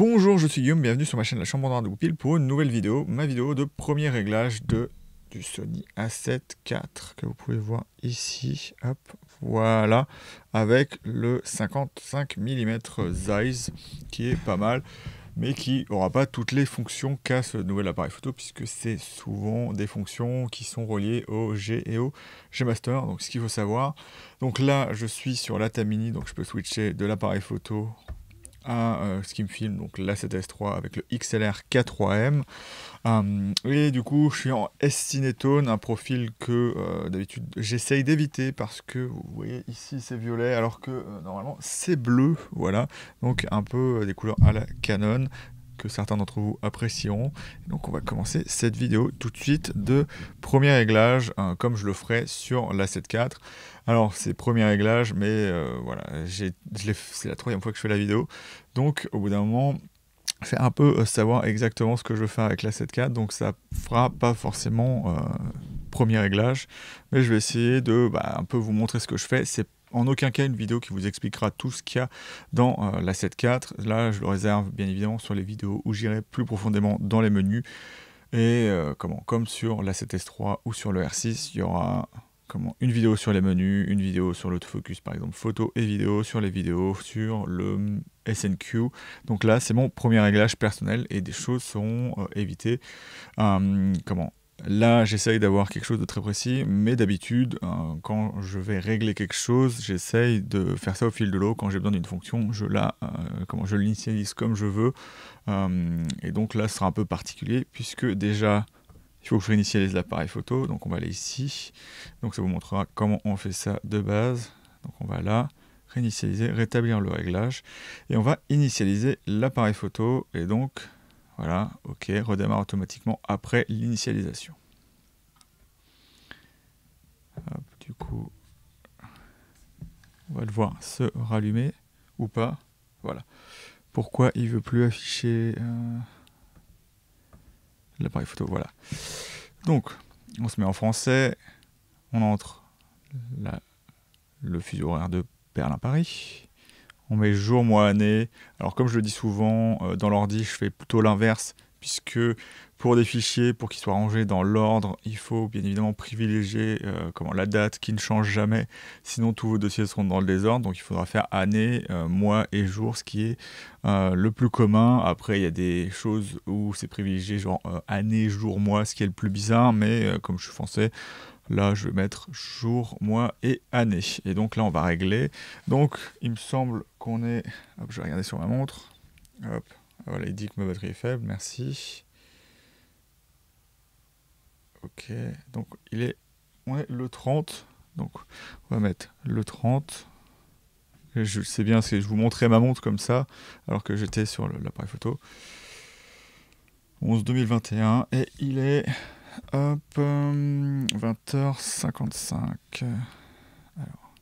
Bonjour, je suis Guillaume, bienvenue sur ma chaîne La Chambre Noire de Goupil pour une nouvelle vidéo, ma vidéo de premier réglage de, du Sony A7 IV que vous pouvez voir ici, hop, voilà, avec le 55 mm Zeiss qui est pas mal mais qui aura pas toutes les fonctions qu'a ce nouvel appareil photo, puisque c'est souvent des fonctions qui sont reliées au G et au G Master, donc ce qu'il faut savoir. Donc là, je suis sur la Tamini, donc je peux switcher de l'appareil photo à euh, ce qui me filme, donc la 7S3 avec le XLR K3M. Euh, et du coup, je suis en S-Cinetone, un profil que euh, d'habitude j'essaye d'éviter parce que vous voyez ici c'est violet alors que normalement c'est bleu. Voilà, donc un peu des couleurs à la Canon que certains d'entre vous apprécieront. donc on va commencer cette vidéo tout de suite de premier réglage, hein, comme je le ferai sur la 7.4. Alors, c'est premier réglage, mais euh, voilà, c'est la troisième fois que je fais la vidéo. Donc, au bout d'un moment, c'est un peu euh, savoir exactement ce que je veux faire avec la 7.4, donc ça fera pas forcément euh, premier réglage, mais je vais essayer de bah, un peu vous montrer ce que je fais. C'est en aucun cas une vidéo qui vous expliquera tout ce qu'il y a dans la 7.4. Là, je le réserve bien évidemment sur les vidéos où j'irai plus profondément dans les menus. Et comment, comme sur la 7S3 ou sur le R6, il y aura une vidéo sur les menus, une vidéo sur l'autofocus par exemple, photo et vidéo sur les vidéos, sur le euh, SNQ. Donc là, c'est mon premier réglage personnel et des choses seront euh, évitées. Hum, comment Là, j'essaye d'avoir quelque chose de très précis, mais d'habitude, euh, quand je vais régler quelque chose, j'essaye de faire ça au fil de l'eau. Quand j'ai besoin d'une fonction, je la, comment je l'initialise comme je veux. Hum, et donc là, ce sera un peu particulier puisque déjà il faut que je réinitialise l'appareil photo, donc on va aller ici. Donc ça vous montrera comment on fait ça de base. Donc on va là, réinitialiser, rétablir le réglage, et on va initialiser l'appareil photo, et donc voilà, ok, redémarre automatiquement après l'initialisation. Du coup, on va le voir se rallumer ou pas. Voilà. Pourquoi il ne veut plus afficher... Euh, L'appareil photo, voilà. Donc, on se met en français, on entre le fuseau horaire de Berlin-Paris. On met jour, mois, année. Alors comme je le dis souvent, euh, dans l'ordi, je fais plutôt l'inverse puisque pour des fichiers, pour qu'ils soient rangés dans l'ordre, il faut bien évidemment privilégier euh, comment, la date qui ne change jamais, sinon tous vos dossiers seront dans le désordre, donc il faudra faire année, euh, mois et jour, ce qui est euh, le plus commun. Après, il y a des choses où c'est privilégié, genre année, jour, mois, ce qui est le plus bizarre, mais comme je suis français, Là, je vais mettre jour, mois et année. Et donc là, on va régler. Donc, il me semble qu'on est... Hop, je vais regarder sur ma montre. Hop, voilà, il dit que ma batterie est faible, merci. Ok, donc il est le 30. Donc on va mettre le 30. je sais bien, si je vous montrais ma montre comme ça, alors que j'étais sur l'appareil photo. 11 2021 et il est hop 20h55. Euh, alors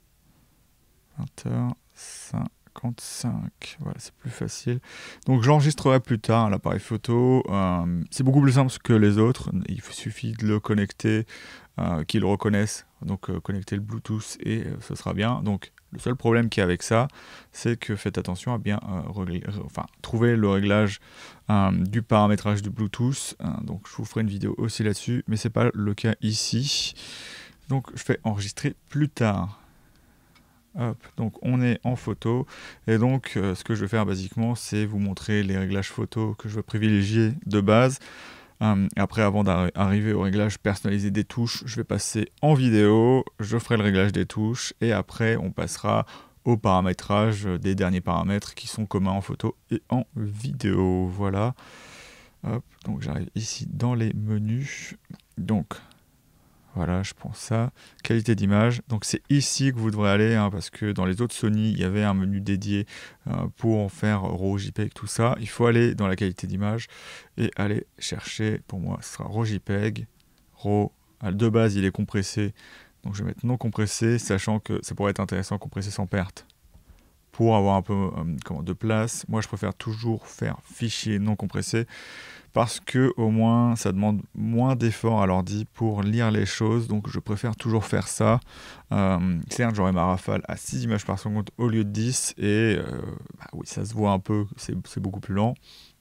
20h55. Voilà, c'est plus facile. Donc j'enregistrerai plus tard l'appareil photo. Euh, c'est beaucoup plus simple que les autres. Il suffit de le connecter, euh, qu'il reconnaisse. Donc euh, connecter le Bluetooth et euh, ce sera bien. Donc le seul problème qu'il y a avec ça, c'est que faites attention à bien trouver le réglage du paramétrage du Bluetooth. donc je vous ferai une vidéo aussi là-dessus, mais ce n'est pas le cas ici. Donc je fais enregistrer plus tard donc on est en photo. Et donc euh, ce que je vais faire basiquement, c'est vous montrer les réglages photo que je veux privilégier de base. Euh, après, avant d'arriver au réglage personnalisé des touches, je vais passer en vidéo, je ferai le réglage des touches et après on passera au paramétrage des derniers paramètres qui sont communs en photo et en vidéo. Voilà. donc j'arrive ici dans les menus. Donc voilà, je pense ça. Qualité d'image. Donc c'est ici que vous devrez aller, hein, parce que dans les autres Sony, il y avait un menu dédié euh, pour en faire RAW, JPEG, tout ça. Il faut aller dans la qualité d'image et aller chercher, pour moi, ce sera RAW, JPEG, RAW. De base, il est compressé, donc je vais mettre non compressé, sachant que ça pourrait être intéressant compresser sans perte. Pour avoir un peu euh, comment, de place, moi je préfère toujours faire fichier non compressé parce que au moins ça demande moins d'efforts à l'ordi pour lire les choses, donc je préfère toujours faire ça. Euh, Clair, j'aurai ma rafale à 6 images par seconde au lieu de 10, et euh, bah oui, ça se voit un peu, c'est beaucoup plus lent.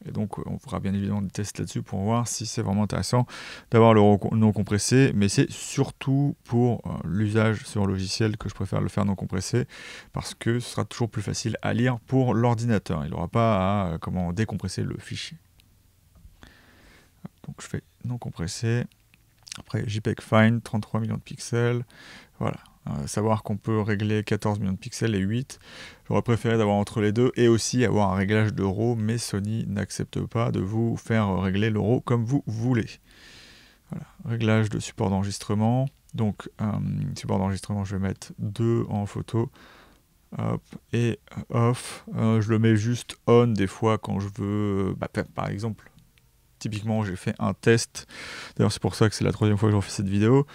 Et donc, on fera bien évidemment des tests là-dessus pour voir si c'est vraiment intéressant d'avoir le non compressé. Mais c'est surtout pour euh, l'usage sur logiciel que je préfère le faire non compressé parce que ce sera toujours plus facile à lire pour l'ordinateur. Il n'aura pas à comment décompresser le fichier. Donc je fais non compressé. Après JPEG Fine, 33 millions de pixels. Voilà. Euh, savoir qu'on peut régler 14 millions de pixels et 8. J'aurais préféré d'avoir entre les deux et aussi avoir un réglage de mais Sony n'accepte pas de vous faire régler l'euro comme vous voulez. Voilà. Réglage de support d'enregistrement. Donc, un euh, support d'enregistrement, je vais mettre 2 en photo. et off. Euh, je le mets juste on des fois quand je veux. Bah, par exemple, Typiquement, j'ai fait un test. D'ailleurs, c'est pour ça que c'est la troisième fois que je fais cette vidéo.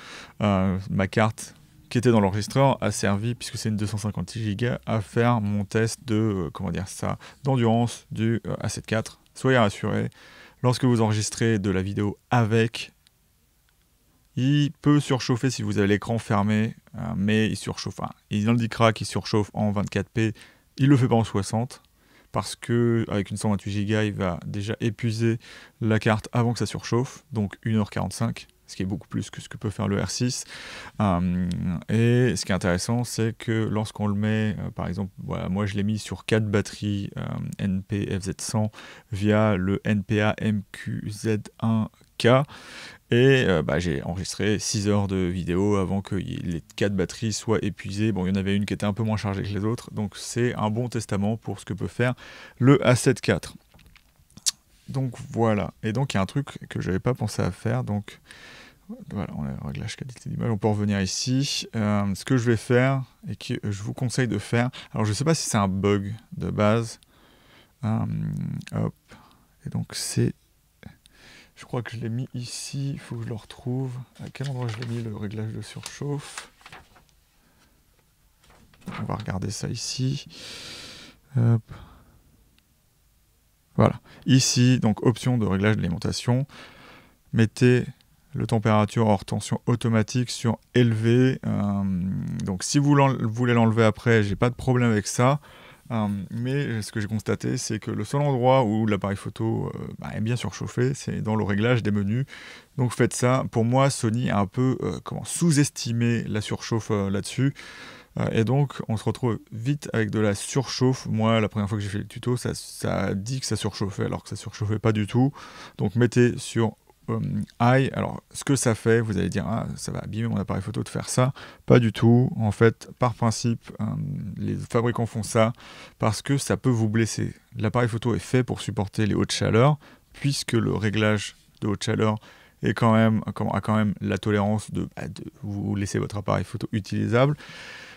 Euh, ma carte qui était dans l'enregistreur a servi, puisque c'est une 256 Go, à faire mon test de euh, comment dire ça, d'endurance du euh, A74. Soyez rassurés, lorsque vous enregistrez de la vidéo avec, il peut surchauffer si vous avez l'écran fermé, mais il surchauffe. il indiquera qu'il surchauffe en 24p. Il le fait pas en 60 parce que avec une 128 Go, il va déjà épuiser la carte avant que ça surchauffe, donc 1h45 ce qui est beaucoup plus que ce que peut faire le R6. Euh, et ce qui est intéressant, c'est que lorsqu'on le met, euh, par exemple, moi je l'ai mis sur 4 batteries euh, npfz 100 via le NPA MQZ1K, et euh, bah, j'ai enregistré 6 heures de vidéo avant que les 4 batteries soient épuisées. Bon, il y en avait une qui était un peu moins chargée que les autres. Donc c'est un bon testament pour ce que peut faire le A7 IV. Donc voilà. Et donc il y a un truc que je n'avais pas pensé à faire. Donc voilà, on a le réglage qualité d'image. On peut revenir ici. Euh, ce que je vais faire et que je vous conseille de faire. Alors je ne sais pas si c'est un bug de base. Euh, hop. Et donc c'est je crois que je l'ai mis ici, il faut que je le retrouve. À quel endroit je l'ai mis le réglage de surchauffe On va regarder ça ici. Voilà. Ici, donc option de réglage d'alimentation. Mettez le température hors tension automatique sur élevé. Euh, donc si vous voulez l'enlever après, j'ai pas de problème avec ça. Euh, mais euh, ce que j'ai constaté, c'est que le seul endroit où l'appareil photo euh, bah, est bien surchauffé, c'est dans le réglage des menus. Donc faites ça. Pour moi, Sony a un peu sous-estimé la surchauffe là-dessus. Et donc, on se retrouve vite avec de la surchauffe. Moi, la première fois que j'ai fait le tuto, ça, ça, dit que ça surchauffait, alors que ça surchauffait pas du tout. Donc, mettez sur euh, Alors, ce que ça fait, vous allez dire, ah, ça va abîmer mon appareil photo de faire ça. Pas du tout. En fait, par principe, euh, les fabricants font ça parce que ça peut vous blesser. L'appareil photo est fait pour supporter les hautes chaleurs, puisque le réglage de haute chaleur est quand même, a quand même la tolérance de, bah, de vous laisser votre appareil photo utilisable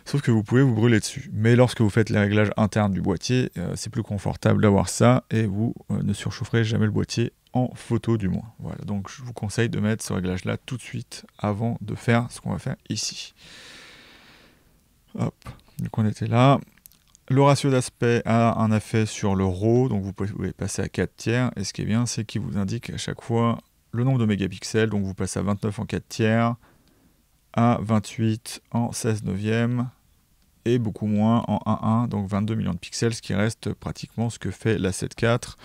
sauf que vous pouvez vous brûler dessus. Mais lorsque vous faites les réglages internes du boîtier, euh, c'est plus confortable d'avoir ça et vous euh, ne surchaufferez jamais le boîtier en photo du moins. Voilà, donc je vous conseille de mettre ce réglage là tout de suite avant de faire ce qu'on va faire ici. Hop, donc on était là. Le ratio d'aspect a un effet sur le RAW, donc vous pouvez passer à 4 tiers, et ce qui est bien, c'est qu'il vous indique à chaque fois le nombre de mégapixels, donc vous passez à 29 en 4 tiers, à 28 en 16 neuvièmes, et beaucoup moins en 1.1, donc 22 millions de pixels, ce qui reste pratiquement ce que fait la 7.4.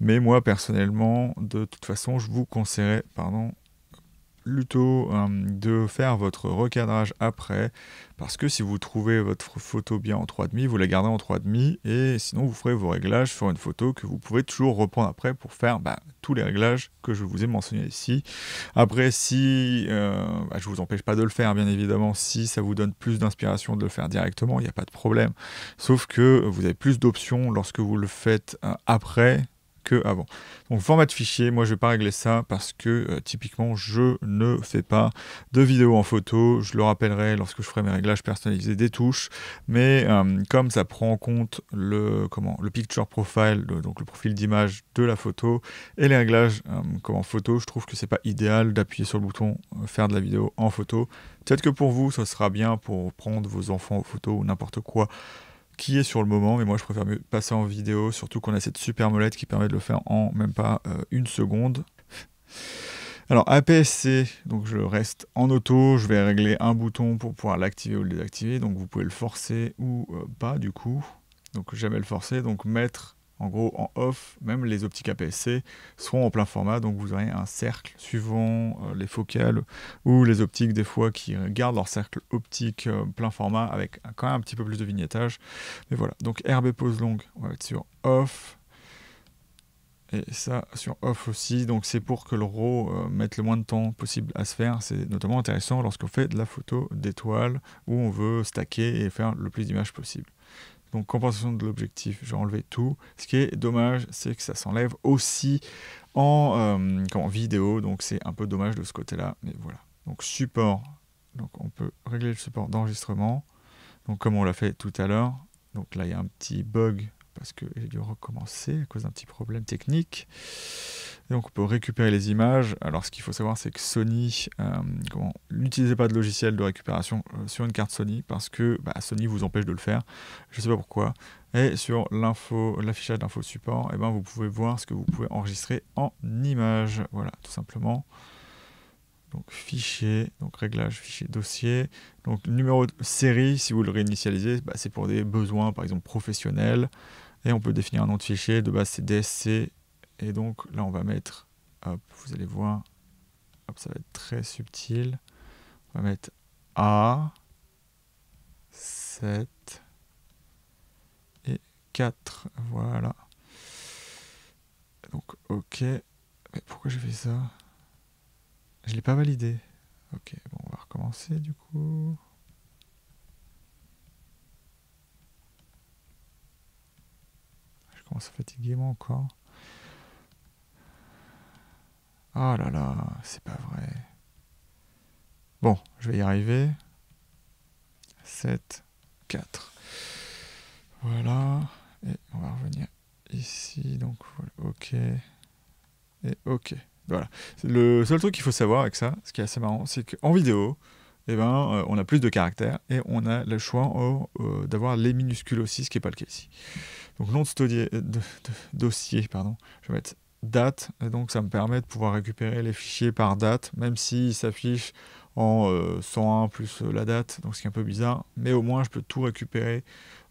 Mais moi personnellement, de toute façon, je vous conseillerais, pardon, plutôt euh, de faire votre recadrage après, parce que si vous trouvez votre photo bien en 3,5, vous la gardez en 3,5, et sinon vous ferez vos réglages sur une photo que vous pouvez toujours reprendre après pour faire bah, tous les réglages que je vous ai mentionnés ici. Après, si je euh, ne bah, je vous empêche pas de le faire, bien évidemment, si ça vous donne plus d'inspiration de le faire directement, il n'y a pas de problème. Sauf que vous avez plus d'options lorsque vous le faites euh, après avant. Donc format de fichier, moi je vais pas régler ça parce que euh, typiquement je ne fais pas de vidéo en photo. Je le rappellerai lorsque je ferai mes réglages personnalisés des touches, mais euh, comme ça prend en compte le comment le picture profile, donc le profil d'image de la photo et les réglages euh, comme en photo, je trouve que c'est pas idéal d'appuyer sur le bouton faire de la vidéo en photo. Peut-être que pour vous, ce sera bien pour prendre vos enfants en photo ou n'importe quoi qui est sur le moment, mais moi je préfère mieux passer en vidéo, surtout qu'on a cette super molette qui permet de le faire en même pas euh, une seconde. Alors APS-C, donc je reste en auto, je vais régler un bouton pour pouvoir l'activer ou le désactiver, donc vous pouvez le forcer ou euh, pas du coup, donc jamais le forcer, donc mettre en gros en off, même les optiques APS-C seront en plein format, donc vous aurez un cercle suivant euh, les focales ou les optiques des fois qui gardent leur cercle optique euh, plein format avec quand même un petit peu plus de vignettage. Mais voilà, donc RB pose longue, on va être sur off. Et ça sur off aussi, donc c'est pour que le RAW euh, mette le moins de temps possible à se faire. C'est notamment intéressant lorsqu'on fait de la photo d'étoiles où on veut stacker et faire le plus d'images possible. Donc compensation de l'objectif, j'ai enlevé tout. Ce qui est dommage, c'est que ça s'enlève aussi en, euh, vidéo, donc c'est un peu dommage de ce côté-là, mais voilà. Donc support, donc on peut régler le support d'enregistrement, donc comme on l'a fait tout à l'heure. Donc là, il y a un petit bug parce que j'ai dû recommencer à cause d'un petit problème technique. donc on peut récupérer les images. Alors ce qu'il faut savoir c'est que Sony, euh, n'utilisez pas de logiciel de récupération euh, sur une carte Sony parce que bah, Sony vous empêche de le faire. Je ne sais pas pourquoi. Et sur l'affichage d'info support, et eh ben, vous pouvez voir ce que vous pouvez enregistrer en images. Voilà, tout simplement. Donc fichier, donc réglage, fichier, dossier. Donc numéro de série, si vous le réinitialisez, bah, c'est pour des besoins par exemple professionnels. Et on peut définir un nom de fichier. De base, c'est DSC. Et donc là, on va mettre, hop, vous allez voir, hop, ça va être très subtil. On va mettre A, 7 et 4. Voilà. Donc, OK. Mais pourquoi j'ai fait ça Je l'ai pas validé. Ok, bon, on va recommencer du coup. commence à fatiguer moi encore. Ah là là, c'est pas vrai. Bon, je vais y arriver. 7, 4. Voilà. Et on va revenir ici. Donc ok. Et ok. Voilà. Le seul truc qu'il faut savoir avec ça, ce qui est assez marrant, c'est qu'en vidéo, eh ben, euh, on a plus de caractères et on a le choix euh, d'avoir les minuscules aussi, ce qui n'est pas le cas ici. Donc nom euh, de, dossier, pardon, je vais mettre date, et donc ça me permet de pouvoir récupérer les fichiers par date, même s'ils s'affichent en 101 plus la date, donc ce qui est un peu bizarre, mais au moins je peux tout récupérer,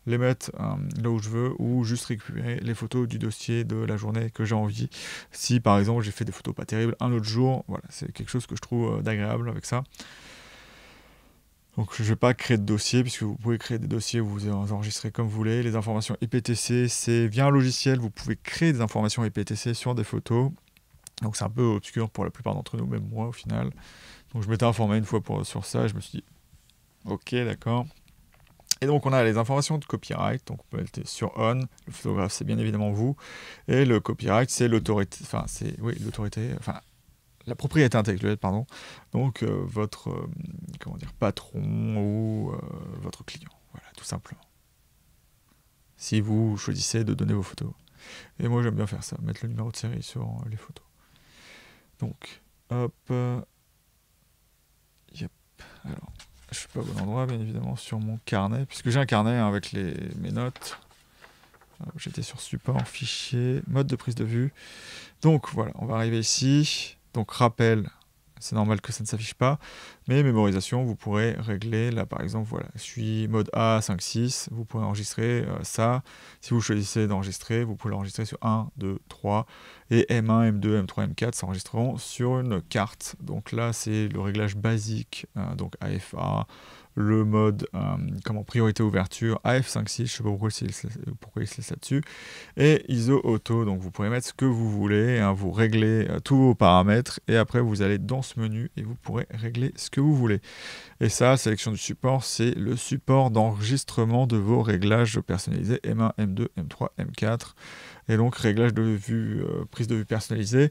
les mettre là où je veux, ou juste récupérer les photos du dossier de la journée que j'ai envie. Si par exemple j'ai fait des photos pas terribles un autre jour, voilà, c'est quelque chose que je trouve agréable d'agréable avec ça. Donc je ne vais pas créer de dossier, puisque vous pouvez créer des dossiers, vous, enregistrez comme vous voulez. Les informations IPTC, e c'est via un logiciel, vous pouvez créer des informations IPTC e sur des photos. Donc c'est un peu obscur pour la plupart d'entre nous, même moi au final. Donc je m'étais informé une fois pour, sur ça, et je me suis dit, ok, d'accord. Et donc on a les informations de copyright, donc on peut être sur on, le photographe c'est bien évidemment vous, et le copyright c'est l'autorité, enfin c'est, oui, l'autorité, enfin la propriété intellectuelle, pardon, donc euh, votre euh, comment dire, patron ou euh, votre client. Voilà, tout simplement. Si vous choisissez de donner vos photos. Et moi j'aime bien faire ça, mettre le numéro de série sur les photos. Donc, hop. Yep. Alors, je suis pas au bon endroit, bien évidemment, sur mon carnet, puisque j'ai un carnet hein, avec les, mes notes. J'étais sur support, fichier, mode de prise de vue. Donc voilà, on va arriver ici. Donc rappel, c'est normal que ça ne s'affiche pas. Mais mémorisation, vous pourrez régler, là par exemple, voilà, je suis mode A, 5, 6, vous pourrez enregistrer euh, ça. Si vous choisissez d'enregistrer, vous pouvez l'enregistrer sur 1, 2, 3, et M1, M2, M3, M4 s'enregistreront sur une carte. Donc là, c'est le réglage basique, hein, donc AFA, le mode euh, comment, priorité ouverture af 56 je ne sais pas pourquoi, il se laisse là-dessus, et ISO auto, donc vous pouvez mettre ce que vous voulez, hein, vous réglez euh, tous vos paramètres, et après vous allez dans ce menu et vous pourrez régler ce que vous voulez. Et ça, sélection du support, c'est le support d'enregistrement de vos réglages personnalisés M1, M2, M3, M4 et donc réglage de vue, euh, prise de vue personnalisée.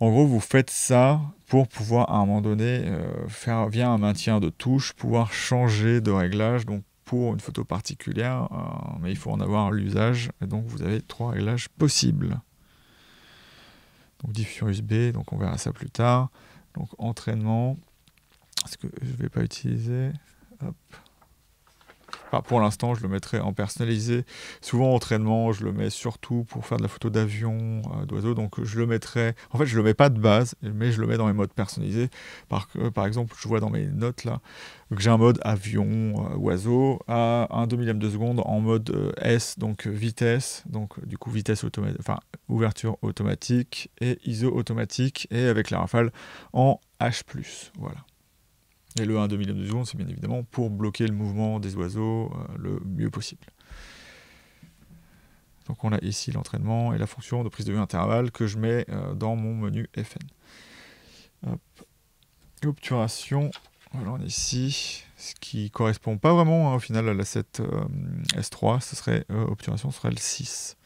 En gros, vous faites ça pour pouvoir à un moment donné euh, faire via un maintien de touche, pouvoir changer de réglage. Donc pour une photo particulière, euh, mais il faut en avoir l'usage. Et donc vous avez trois réglages possibles. Donc diffusion USB, donc on verra ça plus tard. Donc entraînement, ce que je ne vais pas utiliser. Ah, pour l'instant, je le mettrais en personnalisé. Souvent en entraînement, je le mets surtout pour faire de la photo d'avion, euh, d'oiseau. Donc je le mettrais, En fait, je le mets pas de base, mais je le mets dans mes modes personnalisés. Par, par exemple, je vois dans mes notes là que j'ai un mode avion, euh, oiseau, à un millième de seconde en mode euh, S, donc vitesse, donc du coup vitesse automatique, enfin ouverture automatique et ISO automatique et avec la rafale en H+. Voilà et le 1 2 de seconde, c'est bien évidemment pour bloquer le mouvement des oiseaux euh, le mieux possible. Donc on a ici l'entraînement et la fonction de prise de vue intervalle que je mets euh, dans mon menu FN. Hop. Obturation, voilà on est ici, ce qui correspond pas vraiment hein, au final à la 7 euh, S3, ce serait obturation ce serait le 6.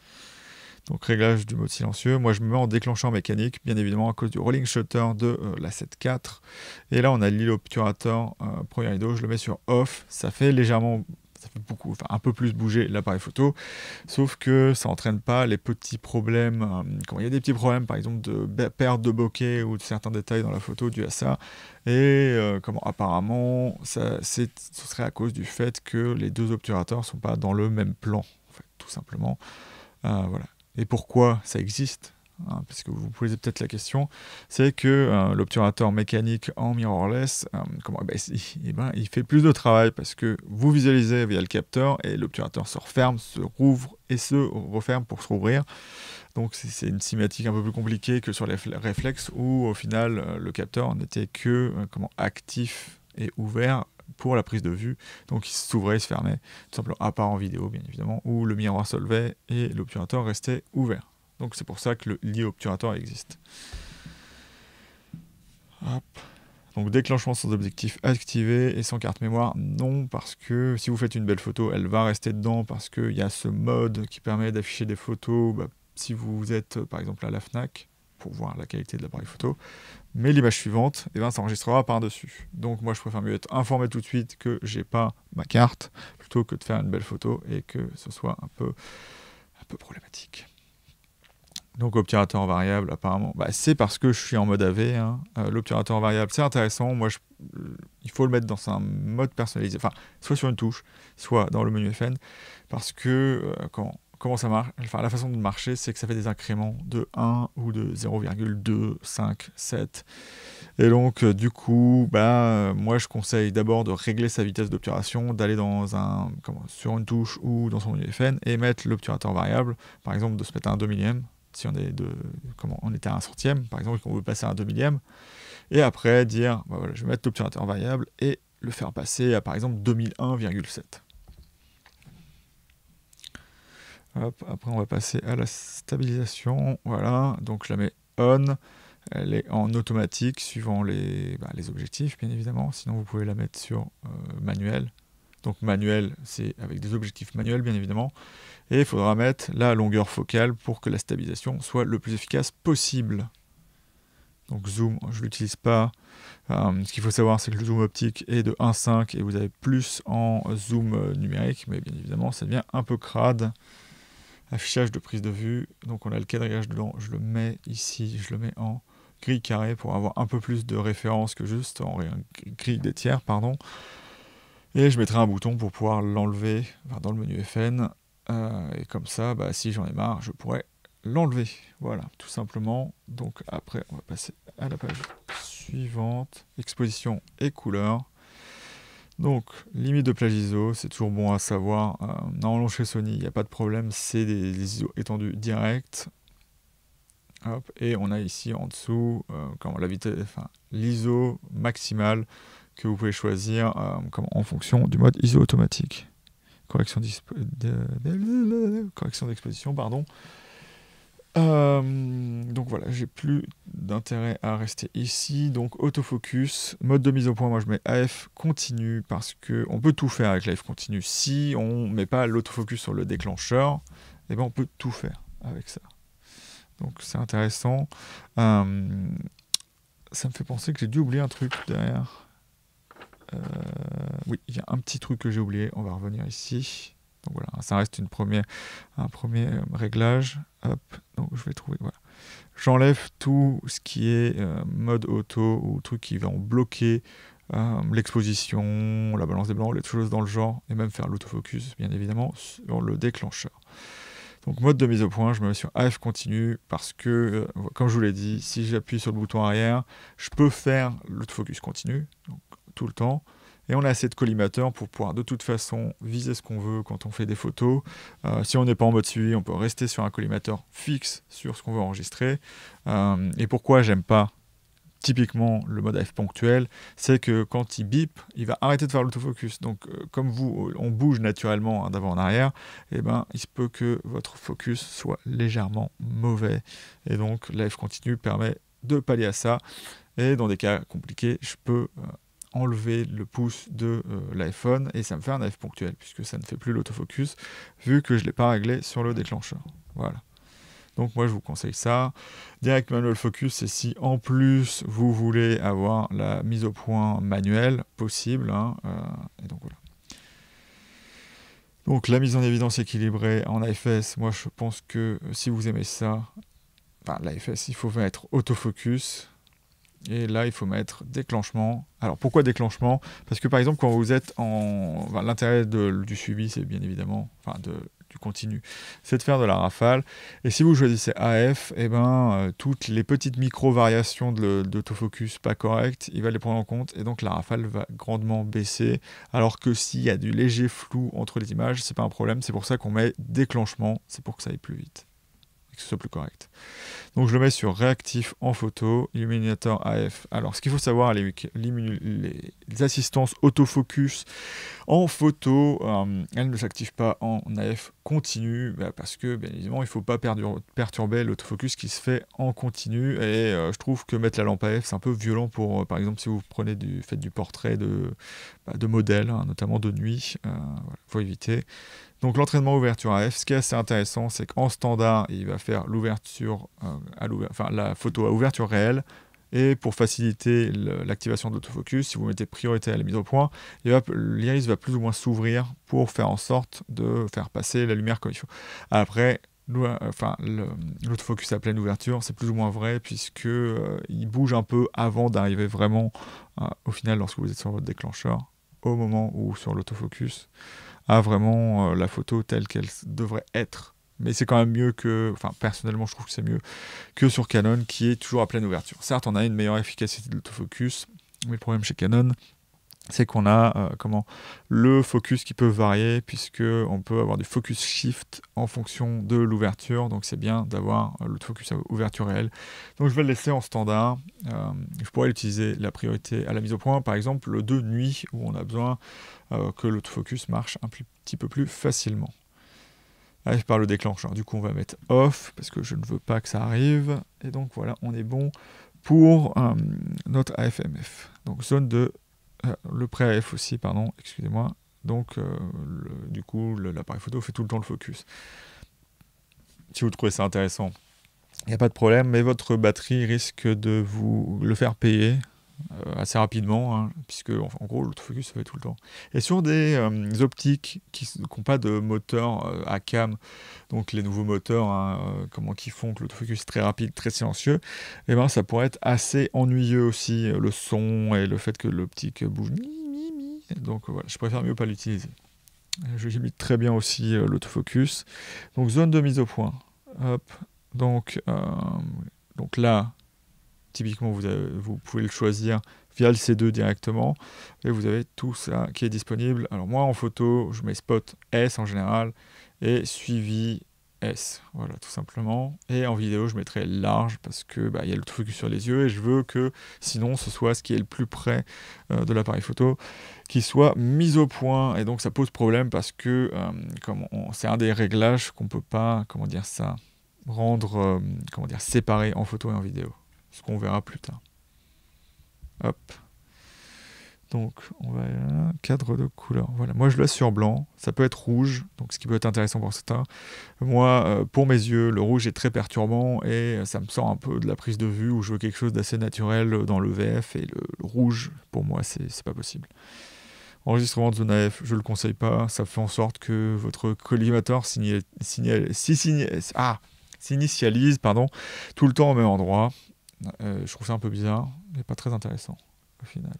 Donc réglage du mode silencieux. Moi je me mets en déclenchant mécanique, bien évidemment à cause du rolling shutter de euh, la 7.4. Et là on a l'île euh, premier rideau, je le mets sur off, ça fait légèrement ça fait beaucoup, enfin un peu plus bouger l'appareil photo, sauf que ça n'entraîne pas les petits problèmes, quand euh, il y a des petits problèmes par exemple de perte de bokeh ou de certains détails dans la photo dû à ça, et euh, comment apparemment ça, ce serait à cause du fait que les deux obturateurs ne sont pas dans le même plan, tout simplement. voilà et pourquoi ça existe, hein, Parce que vous vous posez peut-être la question, c'est que euh, l'obturateur mécanique en mirrorless, euh, comment, bah, eh ben, il, fait plus de travail parce que vous visualisez via le capteur et l'obturateur se referme, se rouvre et se referme pour se rouvrir. Donc c'est une cinématique un peu plus compliquée que sur les réflexes où au final euh, le capteur n'était que comment, actif et ouvert pour la prise de vue. Donc il s'ouvrait, et se fermait, tout simplement, à part en vidéo, bien évidemment, où le miroir se levait et l'obturateur restait ouvert. Donc c'est pour ça que l'e-obturateur existe. Donc déclenchement sans objectif activé et sans carte mémoire, non, parce que si vous faites une belle photo, elle va rester dedans parce qu'il y a ce mode qui permet d'afficher des photos. Bah, si vous êtes par exemple à la FNAC, pour voir la qualité de l'appareil photo, mais l'image suivante, et eh ben, ça enregistrera par-dessus. Donc moi, je préfère mieux être informé tout de suite que j'ai pas ma carte, plutôt que de faire une belle photo et que ce soit un peu, un peu problématique. Donc obturateur en variable, apparemment, bah, c'est parce que je suis en mode AV. Hein. Euh, l'obturateur en variable, c'est intéressant. Moi, il faut le mettre dans un mode personnalisé, enfin, soit sur une touche, soit dans le menu FN, parce que euh, quand ça marche Enfin, la façon de marcher, c'est que ça fait des incréments de 1 ou de 0,257. 7. Et donc, euh, du coup, bah, euh, moi, je conseille d'abord de régler sa vitesse d'obturation, d'aller dans un, comment, sur une touche ou dans son menu et mettre l'obturateur variable, par exemple, de se mettre à un 2 millième, si on, est de, comment, on était à un centième, par exemple, et qu'on veut passer à un 2 millième. Et après, dire, bah, je vais mettre l'obturateur variable et le faire passer à, par exemple, 2001,7. après, on va passer à la stabilisation. Voilà, donc je la mets on. Elle est en automatique suivant les, bah, objectifs, bien évidemment. Sinon, vous pouvez la mettre sur euh, manuel. Donc manuel, c'est avec des objectifs manuels, bien évidemment. Et il faudra mettre la longueur focale pour que la stabilisation soit le plus efficace possible. Donc zoom, je ne l'utilise pas. Euh, ce qu'il faut savoir, c'est que le zoom optique est de 1.5 et vous avez plus en zoom euh, numérique, mais bien évidemment, ça devient un peu crade affichage de prise de vue. Donc on a le quadrillage dedans, je le mets ici, je le mets en gris carré pour avoir un peu plus de référence que juste en gris des tiers, pardon. Et je mettrai un bouton pour pouvoir l'enlever dans le menu FN. Euh, et comme ça, bah, si j'en ai marre, je pourrais l'enlever. Voilà, tout simplement. Donc après, on va passer à la page suivante. Exposition et couleurs. Donc, limite de plage ISO, c'est toujours bon à savoir. non normalement, chez Sony, il n'y a pas de problème, c'est des, ISO étendus directs. et on a ici en dessous euh, l'ISO maximale que vous pouvez choisir euh, en fonction du mode ISO automatique. Correction d'exposition, pardon. Euh, donc voilà, j'ai plus d'intérêt à rester ici. Donc autofocus, mode de mise au point, moi je mets AF continue parce que on peut tout faire avec l'AF continue. Si on ne met pas l'autofocus sur le déclencheur, Et eh ben on peut tout faire avec ça. Donc c'est intéressant. Euh, ça me fait penser que j'ai dû oublier un truc derrière. Euh, oui, il y a un petit truc que j'ai oublié. On va revenir ici voilà, ça reste une un premier euh, réglage. Hop, donc je vais trouver, voilà. J'enlève tout ce qui est euh, mode auto ou trucs qui vont bloquer euh, l'exposition, la balance des blancs, les choses dans le genre, et même faire l'autofocus, bien évidemment, sur le déclencheur. Donc mode de mise au point, je me mets sur AF continue parce que, comme je vous l'ai dit, si j'appuie sur le bouton arrière, je peux faire l'autofocus continu, donc, tout le temps. Et on a assez de collimateurs pour pouvoir de toute façon viser ce qu'on veut quand on fait des photos. Euh, si on n'est pas en mode suivi, on peut rester sur un collimateur fixe sur ce qu'on veut enregistrer. Euh, et pourquoi j'aime pas typiquement le mode AF ponctuel, c'est que quand il bip, il va arrêter de faire l'autofocus. Donc euh, comme vous, on bouge naturellement hein, d'avant en arrière, et eh ben, il se peut que votre focus soit légèrement mauvais. Et donc l'AF continue permet de pallier à ça. Et dans des cas compliqués, je peux enlever le pouce de euh, l'iPhone et ça me fait un AF ponctuel puisque ça ne fait plus l'autofocus vu que je ne l'ai pas réglé sur le déclencheur. Voilà. Donc moi je vous conseille ça. Direct Manual Focus, c'est si en plus vous voulez avoir la mise au point manuelle possible. Hein, euh, et donc Donc la mise en évidence équilibrée en IFS, moi je pense que si vous aimez ça, enfin l'AFS, il faut mettre autofocus et là, il faut mettre déclenchement. Alors pourquoi déclenchement Parce que par exemple, quand vous êtes en. L'intérêt du suivi, c'est bien évidemment. Enfin, de, du continu, c'est de faire de la rafale. Et si vous choisissez AF, eh ben, euh, toutes les petites micro-variations d'autofocus pas correctes il va les prendre en compte. Et donc la rafale va grandement baisser. Alors que s'il y a du léger flou entre les images, c'est pas un problème. C'est pour ça qu'on met déclenchement. C'est pour que ça aille plus vite que ce soit plus correct. Donc je le mets sur réactif en photo, illuminateur AF. Alors ce qu'il faut savoir, les, les, assistances autofocus en photo, euh, elles ne s'activent pas en AF continu, bah, parce que bien évidemment il ne faut pas perturber l'autofocus qui se fait en continu. Et euh, je trouve que mettre la lampe AF c'est un peu violent pour, euh, par exemple, si vous prenez du, faites du portrait de, bah, de modèles, hein, notamment de nuit, il faut éviter. Donc l'entraînement ouverture AF, ce qui est assez intéressant, c'est qu'en standard, il va faire l'ouverture, euh, à enfin, la photo à ouverture réelle. Et pour faciliter l'activation de l'autofocus, si vous mettez priorité à la mise au point, l'iris va plus ou moins s'ouvrir pour faire en sorte de faire passer la lumière comme il faut. Après, euh, l'autofocus à pleine ouverture, c'est plus ou moins vrai puisqu'il euh, bouge un peu avant d'arriver vraiment au final lorsque vous êtes sur votre déclencheur, au moment où sur l'autofocus à vraiment euh, la photo telle qu'elle devrait être. Mais c'est quand même mieux que, enfin personnellement je trouve que c'est mieux que sur Canon qui est toujours à pleine ouverture. Certes on a une meilleure efficacité de l'autofocus, mais le problème chez Canon c'est qu'on a euh, comment le focus qui peut varier puisque on peut avoir du focus shift en fonction de l'ouverture donc c'est bien d'avoir euh, le focus à ouverture réelle donc je vais le laisser en standard euh, je pourrais utiliser la priorité à la mise au point par exemple le de nuit où on a besoin que l'autofocus marche un petit peu plus facilement Je par le déclencheur du coup on va mettre off parce que je ne veux pas que ça arrive et donc voilà on est bon pour notre AFMF donc zone de euh, le pré AF aussi, pardon, excusez-moi. Donc, euh, du coup, l'appareil photo fait tout le temps le focus. Si vous trouvez ça intéressant, il n'y a pas de problème, mais votre batterie risque de vous le faire payer euh, assez rapidement, hein, puisque en, gros l'autofocus se fait tout le temps. Et sur des, euh, optiques qui n'ont pas de moteur euh, à cam, donc les nouveaux moteurs hein, comment qui font que l'autofocus est très rapide, très silencieux, et eh ben, ça pourrait être assez ennuyeux aussi, le son et le fait que l'optique bouge. Donc voilà, je préfère mieux pas l'utiliser. Je limite très bien aussi l'autofocus. Donc zone de mise au point. Hop. Donc, donc là, typiquement, vous, pouvez le choisir via le C2 directement. Et vous avez tout ça qui est disponible. Alors moi, en photo, je mets spot S en général et suivi S. Voilà, tout simplement. Et en vidéo, je mettrai large parce qu'il bah, y a le truc sur les yeux et je veux que sinon ce soit ce qui est le plus près euh, de l'appareil photo qui soit mis au point. Et donc ça pose problème parce que euh, c'est un des réglages qu'on ne peut pas, comment dire ça, rendre, euh, comment dire, séparé en photo et en vidéo ce qu'on verra plus tard. Hop. Donc, on va cadre de couleur. Voilà, moi je laisse sur blanc, ça peut être rouge, donc ce qui peut être intéressant pour certains. Moi, euh, pour mes yeux, le rouge est très perturbant et ça me sort un peu de la prise de vue où je veux quelque chose d'assez naturel dans le VF et le, rouge, pour moi, c'est pas possible. Enregistrement de zone AF, je le conseille pas, ça fait en sorte que votre collimateur ah, s'initialise pardon, tout le temps au même endroit. Euh, je trouve ça un peu bizarre, mais pas très intéressant au final.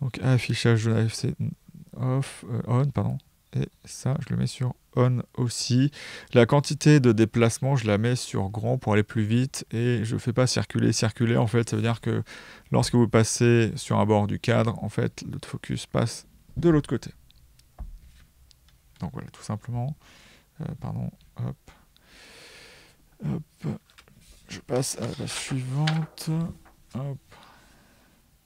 Donc affichage de l'AFC off, euh, on, pardon. Et ça, je le mets sur on aussi. La quantité de déplacement, je la mets sur grand pour aller plus vite et je ne fais pas circuler, circuler. En fait, ça veut dire que lorsque vous passez sur un bord du cadre, en fait, le focus passe de l'autre côté. Donc voilà, tout simplement. Euh, pardon, hop. Hop. Je passe à la suivante. Hop.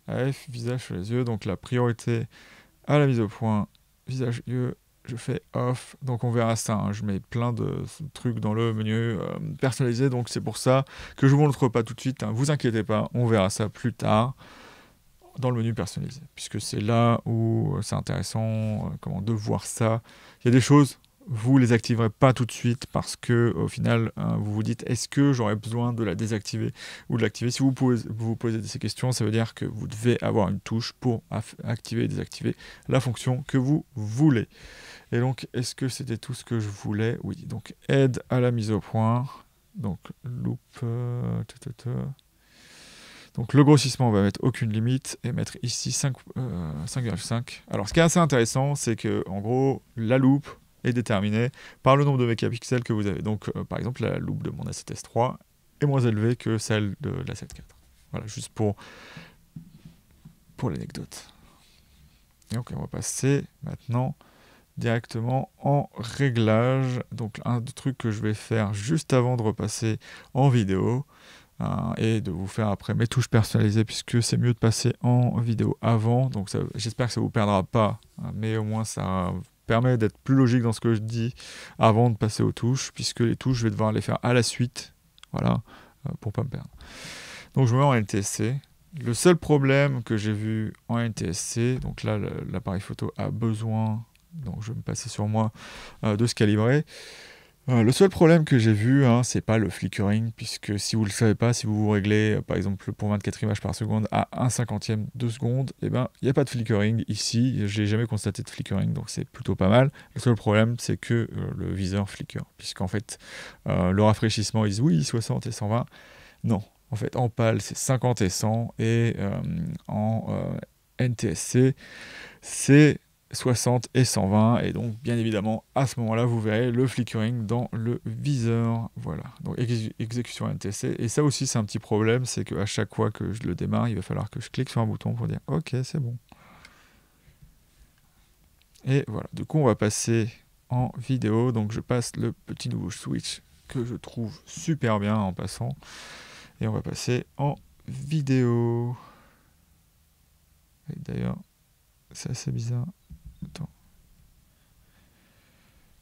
AF, visage sur les yeux. Donc la priorité à la mise au point, visage yeux. Je fais off, donc on verra ça. Hein. Je mets plein de trucs dans le menu euh, personnalisé, donc c'est pour ça que je ne vous montre pas tout de suite. Hein. Vous inquiétez pas, on verra ça plus tard dans le menu personnalisé, puisque c'est là où euh, c'est intéressant euh, comment de voir ça. Il y a des choses vous ne les activerez pas tout de suite parce que au final euh, vous vous dites est-ce que j'aurais besoin de la désactiver ou de l'activer si vous, vous, posez ces questions ça veut dire que vous devez avoir une touche pour activer et désactiver la fonction que vous voulez et donc est-ce que c'était tout ce que je voulais oui donc aide à la mise au point donc loop euh, Donc le grossissement, on va mettre aucune limite et mettre ici 5,5. Euh, alors ce qui est assez intéressant, c'est que en gros, la loupe, est par le nombre de mégapixels que vous avez. Donc, euh, par exemple, la loupe de mon A7S3 est moins élevée que celle de la 7 IV. Voilà, juste pour, pour l'anecdote. Donc on va passer maintenant directement en réglage. Donc un truc que je vais faire juste avant de repasser en vidéo euh, et de vous faire après mes touches personnalisées puisque c'est mieux de passer en vidéo avant. Donc j'espère que ça vous perdra pas, hein, mais au moins ça permet d'être plus logique dans ce que je dis avant de passer aux touches, puisque les touches, je vais devoir les faire à la suite, voilà, euh, pour pas me perdre. Donc je me mets en NTSC Le seul problème que j'ai vu en NTSC donc là l'appareil photo a besoin, donc je vais me passer sur moi, euh, de se calibrer. Euh, le seul problème que j'ai vu, hein, c'est pas le flickering, puisque si vous ne le savez pas, si vous vous réglez euh, par exemple pour 24 images par seconde à 1 cinquantième de seconde, et eh ben il n'y a pas de flickering ici, j'ai jamais constaté de flickering, donc c'est plutôt pas mal. Le seul problème, c'est que euh, le viseur flicker, puisqu'en fait le rafraîchissement, ils disent oui 60 et 120, non, en fait en PAL c'est 50 et 100, et en NTSC c'est 60 et 120. Et donc, bien évidemment, à ce moment-là, vous verrez le flickering dans le viseur. Voilà, donc exécution NTC. Et ça aussi, c'est un petit problème, c'est qu'à chaque fois que je le démarre, il va falloir que je clique sur un bouton pour dire « Ok, c'est bon ». Et voilà, du coup, on va passer en vidéo. Donc, je passe le petit nouveau switch que je trouve super bien en passant. Et on va passer en vidéo. Et d'ailleurs, c'est assez bizarre.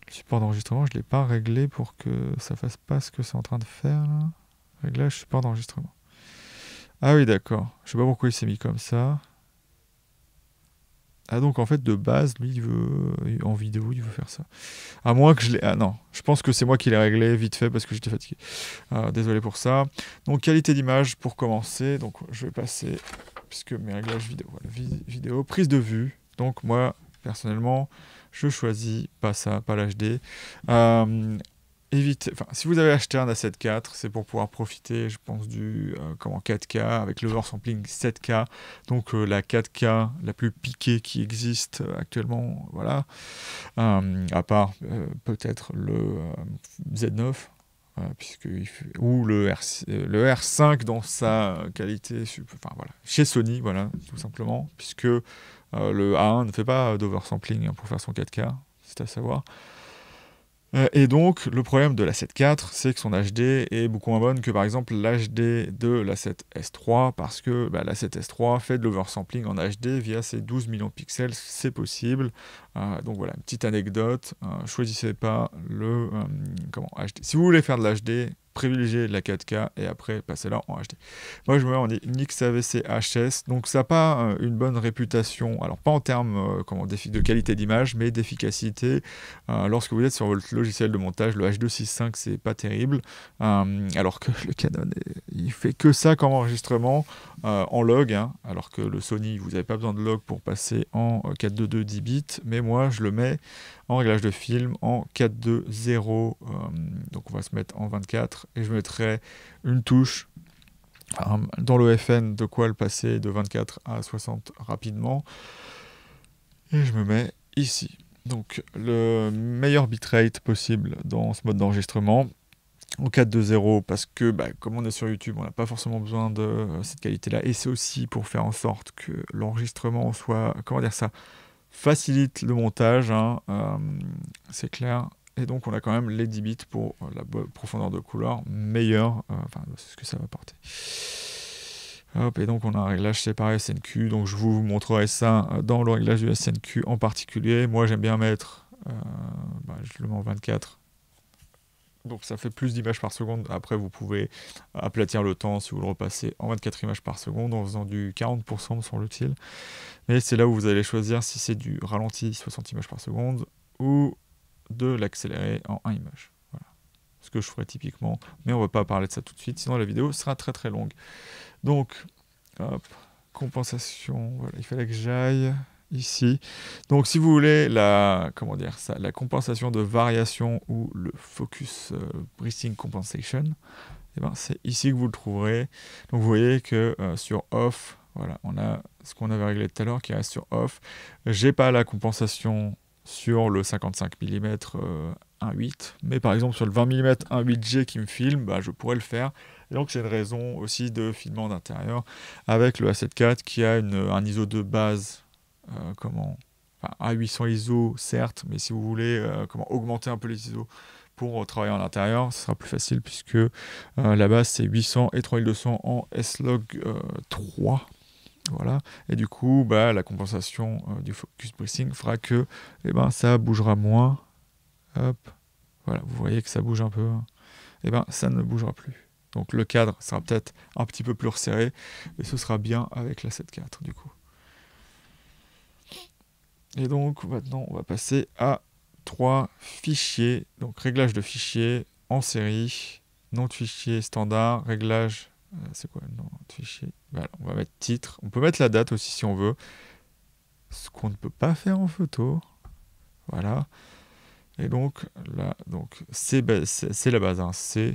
Le support d'enregistrement, je ne l'ai pas réglé pour que ça fasse pas ce que c'est en train de faire. Là. Réglage support d'enregistrement. Ah oui, d'accord. Je sais pas pourquoi il s'est mis comme ça. Ah donc en fait de base lui il veut euh, en vidéo il veut faire ça. À moins que je l'ai ah non je pense que c'est moi qui l'ai réglé vite fait parce que j'étais fatigué. Ah, désolé pour ça. Donc qualité d'image pour commencer donc je vais passer puisque mes réglages vidéo vidéo prise de vue donc moi Personnellement, je choisis pas ça, pas l'HD. Euh, si vous avez acheté un A7 c'est pour pouvoir profiter, je pense, du euh, comment 4K avec l'over sampling 7K, donc euh, la 4K la plus piquée qui existe actuellement, voilà. à part peut-être le Z9. puisque ou le, R, le R5 dans sa qualité chez Sony voilà tout simplement puisque euh, le A1 ne fait pas d'oversampling hein, pour faire son 4K, c'est à savoir. Euh, et donc, le problème de la 7.4, c'est que son HD est beaucoup moins bonne que par exemple l'HD de la 7S3, parce que bah, la 7S3 fait de l'oversampling en HD via ses 12 millions de pixels, c'est possible. Euh, donc voilà, petite anecdote, choisissez pas le comment, HD. Si vous voulez faire de l'HD, privilégier la 4K et après passer là en HD. Moi je me mets en Nix HS, donc ça n'a pas euh, une bonne réputation, alors pas en termes euh, de qualité d'image, mais d'efficacité. Euh, lorsque vous êtes sur votre logiciel de montage, le H265 c'est pas terrible, alors que le Canon il fait que ça comme enregistrement en log, hein, alors que le Sony vous n'avez pas besoin de log pour passer en 422 10 bits, mais moi je le mets réglage de film en 4-2-0. Euh, donc on va se mettre en 24 et je mettrai une touche dans le FN de quoi le passer de 24 à 60 rapidement. Et je me mets ici. Donc le meilleur bitrate possible dans ce mode d'enregistrement en 0 parce que bah, comme on est sur YouTube, on n'a pas forcément besoin de cette qualité-là. Et c'est aussi pour faire en sorte que l'enregistrement soit, comment dire ça, facilite le montage, hein, euh, c'est clair. Et donc on a quand même les 10 bits pour la profondeur de couleur meilleure, euh, enfin c'est ce que ça va porter. et donc on a un réglage séparé SNQ, donc je vous montrerai ça euh, dans le réglage du SNQ en particulier. Moi j'aime bien mettre, bah, je le mets en 24, donc ça fait plus d'images par seconde. Après, vous pouvez aplatir le temps si vous le repassez en 24 images par seconde en faisant du 40%, me semble-t-il. Mais c'est là où vous allez choisir si c'est du ralenti 60 images par seconde ou de l'accélérer en 1 image. Voilà. Ce que je ferai typiquement, mais on ne va pas parler de ça tout de suite, sinon la vidéo sera très très longue. Donc, hop, compensation, voilà, il fallait que j'aille ici. Donc si vous voulez la, comment dire la compensation de variation ou le focus euh, bracing compensation, eh ben, c'est ici que vous le trouverez. Donc vous voyez que euh, sur off, voilà, on a ce qu'on avait réglé tout à l'heure qui reste sur off. J'ai pas la compensation sur le 55 mm 1.8, mais par exemple sur le 20 mm 1.8G qui me filme, bah, je pourrais le faire. donc c'est une raison aussi de filmement d'intérieur avec le A74 qui a un ISO de base euh, comment enfin, 800 ISO, certes, mais si vous voulez euh, comment augmenter un peu les ISO pour euh, travailler en intérieur, ce sera plus facile puisque la base c'est 800 et 3200 en S-Log 3. Voilà. Et du coup, bah, la compensation du focus pressing fera que eh ben, ça bougera moins. Hop. Voilà, vous voyez que ça bouge un peu. et hein. eh ben, ça ne bougera plus. Donc le cadre sera peut-être un petit peu plus resserré, mais ce sera bien avec la 7.4 du coup. Et donc maintenant, on va passer à trois fichiers. Donc réglage de fichiers en série, nom de fichier standard, réglage, euh, c'est quoi le nom de fichier voilà, bah On va mettre titre, on peut mettre la date aussi si on veut. Ce qu'on ne peut pas faire en photo. Voilà. Et donc là, donc c'est la base, hein, c'est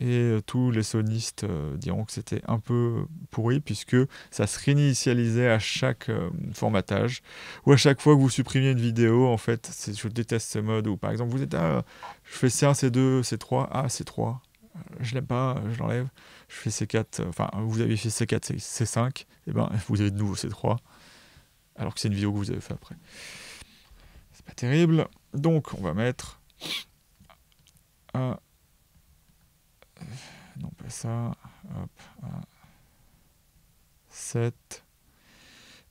et euh, tous les sonistes euh, diront que c'était un peu pourri puisque ça se réinitialisait à chaque euh, formatage ou à chaque fois que vous supprimiez une vidéo en fait je déteste ce mode Ou par exemple vous êtes à... Ah, je fais C1 C2 C3 ah C3 je l'aime pas je l'enlève je fais C4 enfin vous avez fait C4 C5 et ben vous avez de nouveau C3 alors que c'est une vidéo que vous avez fait après c'est pas terrible donc on va mettre non pas ça, hop, 7.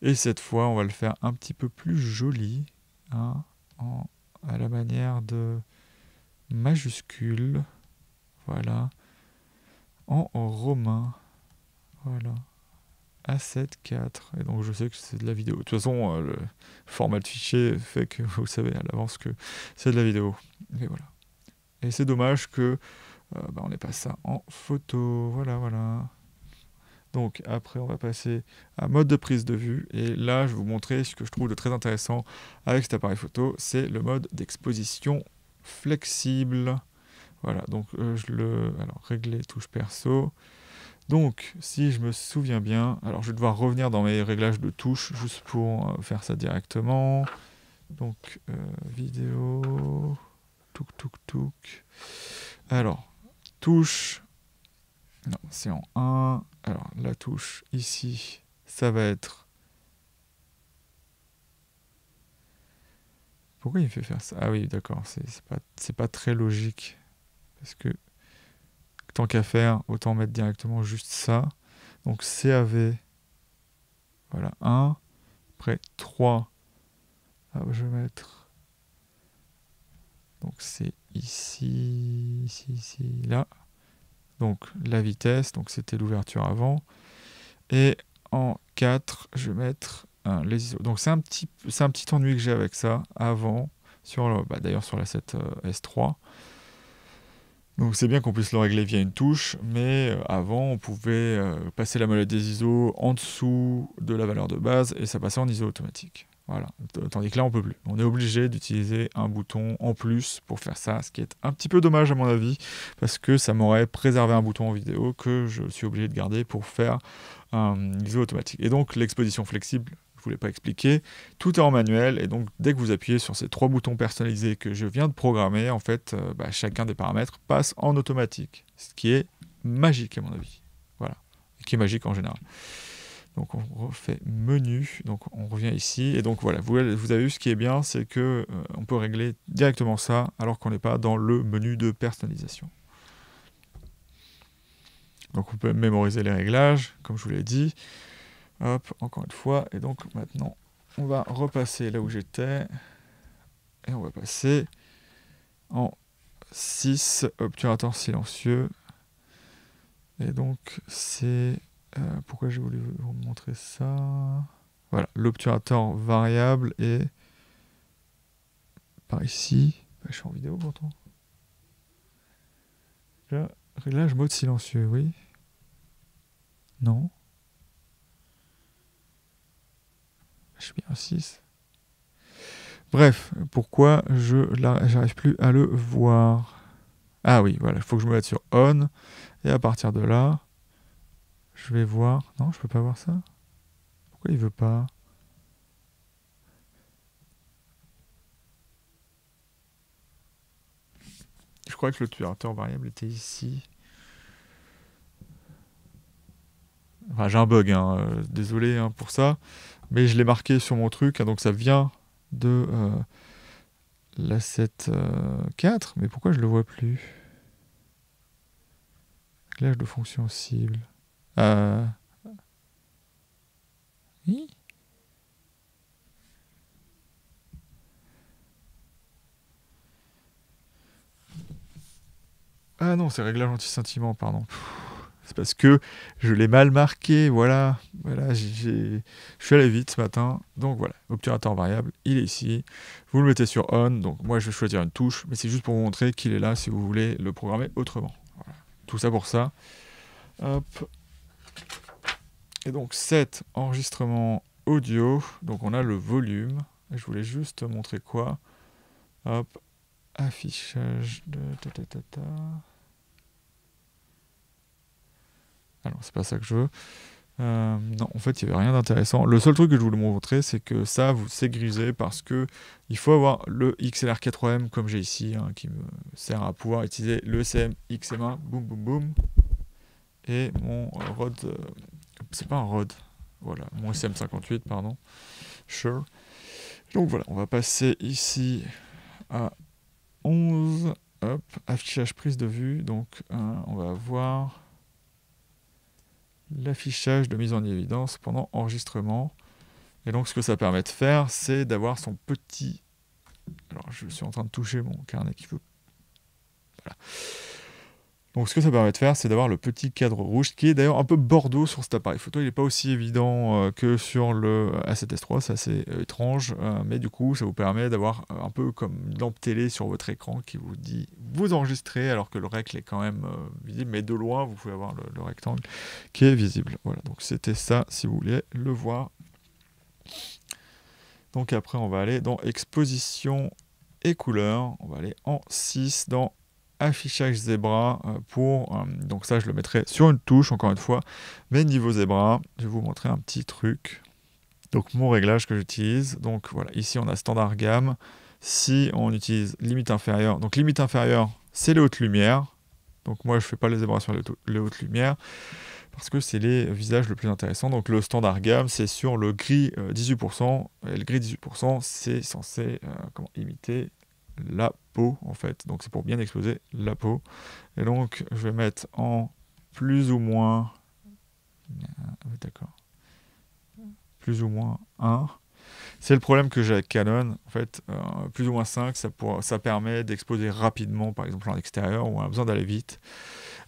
Et cette fois, on va le faire un petit peu plus joli, hein, à la manière de majuscule, voilà, en, romain, voilà. A7-4. Et donc je sais que c'est de la vidéo. De toute façon, euh, le format de fichier fait que vous savez à l'avance que c'est de la vidéo. mais voilà. Et c'est dommage que euh, bah, on n'est pas ça en photo. Voilà, voilà. Donc après, on va passer à mode de prise de vue. Et là, je vais vous montrer ce que je trouve de très intéressant avec cet appareil photo. C'est le mode d'exposition flexible. Voilà, donc euh, je le... Alors, régler touche perso. Donc, si je me souviens bien, alors je vais devoir revenir dans mes réglages de touches juste pour euh, faire ça directement. Donc, vidéo, touc touc touc. Alors, touche. Non, c'est en 1. Alors, la touche ici, ça va être. Pourquoi il me fait faire ça Ah oui, d'accord, c'est pas, pas très logique. Parce que tant qu'à faire, autant mettre directement juste ça. Donc CAV, voilà, 1. Après 3, ah, je vais mettre. Donc c'est ici, ici, ici, là. Donc la vitesse, donc c'était l'ouverture avant. Et en 4, je vais mettre les ISO. Donc c'est un, petit, un petit ennui que j'ai avec ça avant, sur bah, d'ailleurs sur la 7 euh, S3. Donc c'est bien qu'on puisse le régler via une touche, mais euh, avant on pouvait euh, passer la molette des ISO en dessous de la valeur de base et ça passait en ISO automatique. Voilà. Tandis que là, on peut plus. On est obligé d'utiliser un bouton en plus pour faire ça, ce qui est un petit peu dommage à mon avis, parce que ça m'aurait préservé un bouton en vidéo que je suis obligé de garder pour faire un ISO automatique. Et donc, l'exposition flexible, je ne voulais pas expliquer, tout est en manuel, et donc dès que vous appuyez sur ces trois boutons personnalisés que je viens de programmer, en fait, euh, bah, chacun des paramètres passe en automatique, ce qui est magique à mon avis. Voilà. Et qui est magique en général. Donc on refait menu, donc on revient ici, et donc voilà, vous, avez vu ce qui est bien, c'est que euh, on peut régler directement ça, alors qu'on n'est pas dans le menu de personnalisation. Donc on peut mémoriser les réglages, comme je vous l'ai dit. Hop, encore une fois, et donc maintenant on va repasser là où j'étais, et on va passer en 6, obturateur silencieux, et donc c'est euh, pourquoi j'ai voulu vous montrer ça Voilà, l'obturateur variable est par ici. Bah, je suis en vidéo pourtant. Là, réglage mode silencieux, oui. Non. Je suis bien 6. Bref, pourquoi je j'arrive plus à le voir Ah oui, voilà, il faut que je me mette sur on. Et à partir de là, je vais voir. Non, je peux pas voir ça. Pourquoi il veut pas Je crois que le inter variable était ici. j'ai un bug, hein, euh, désolé hein, pour ça. Mais je l'ai marqué sur mon truc, hein, donc ça vient de euh, l'asset 4. Euh, mais pourquoi je le vois plus Réglage de fonction cible. Euh, ah non, c'est réglage anti-sentiment, pardon. C'est parce que je l'ai mal marqué, voilà. voilà je suis allé vite ce matin. Donc voilà, obturateur variable, il est ici. Vous le mettez sur on, donc moi je vais choisir une touche, mais c'est juste pour vous montrer qu'il est là si vous voulez le programmer autrement. Tout ça pour ça. Hop, donc cet enregistrement audio, donc on a le volume. je voulais juste montrer quoi. Hop, affichage de... Alors ah c'est pas ça que je veux. Euh, non, en fait, il n'y avait rien d'intéressant. Le seul truc que je voulais montrer, c'est que ça, vous s'est grisé parce que il faut avoir le XLR4M comme j'ai ici, hein, qui me sert à pouvoir utiliser le CM XM1, boum boum boum, et mon Rode euh, c'est pas un ROD. Voilà, mon SM58, pardon. Sure. Donc voilà, on va passer ici à 11. Hop, affichage prise de vue. Donc on va avoir l'affichage de mise en évidence pendant enregistrement. Et donc ce que ça permet de faire, c'est d'avoir son petit... Alors je suis en train de toucher mon carnet qui veut... Voilà. Donc ce que ça permet de faire, c'est d'avoir le petit cadre rouge, qui est d'ailleurs un peu bordeaux sur cet appareil photo. Il n'est pas aussi évident euh, que sur le A7S3, euh, ça c'est euh, étrange, mais du coup ça vous permet d'avoir un peu comme une lampe télé sur votre écran qui vous dit vous enregistrez, alors que le règle est quand même visible, mais de loin vous pouvez avoir le, rectangle qui est visible. Voilà, donc c'était ça si vous voulez le voir. Donc après on va aller dans exposition et couleurs, on va aller en 6 dans affichage Zebra euh, pour, euh, donc ça je le mettrai sur une touche encore une fois, mais niveau Zebra, je vais vous montrer un petit truc. Donc mon réglage que j'utilise, donc voilà, ici on a standard gamme, si on utilise limite inférieure, donc limite inférieure c'est les hautes lumières, donc moi je fais pas les zébras sur les hautes lumières, parce que c'est les visages le plus intéressant. Donc le standard gamme, c'est sur le gris 18%, euh, et le gris 18%, c'est censé comment, imiter la peau en fait. Donc c'est pour bien exposer la peau. Et donc je vais mettre en plus ou moins d'accord. Plus ou moins 1. C'est le problème que j'ai avec Canon. En fait, euh, plus ou moins 5, ça, pour, ça permet d'exposer rapidement, par exemple en extérieur, où on a besoin d'aller vite.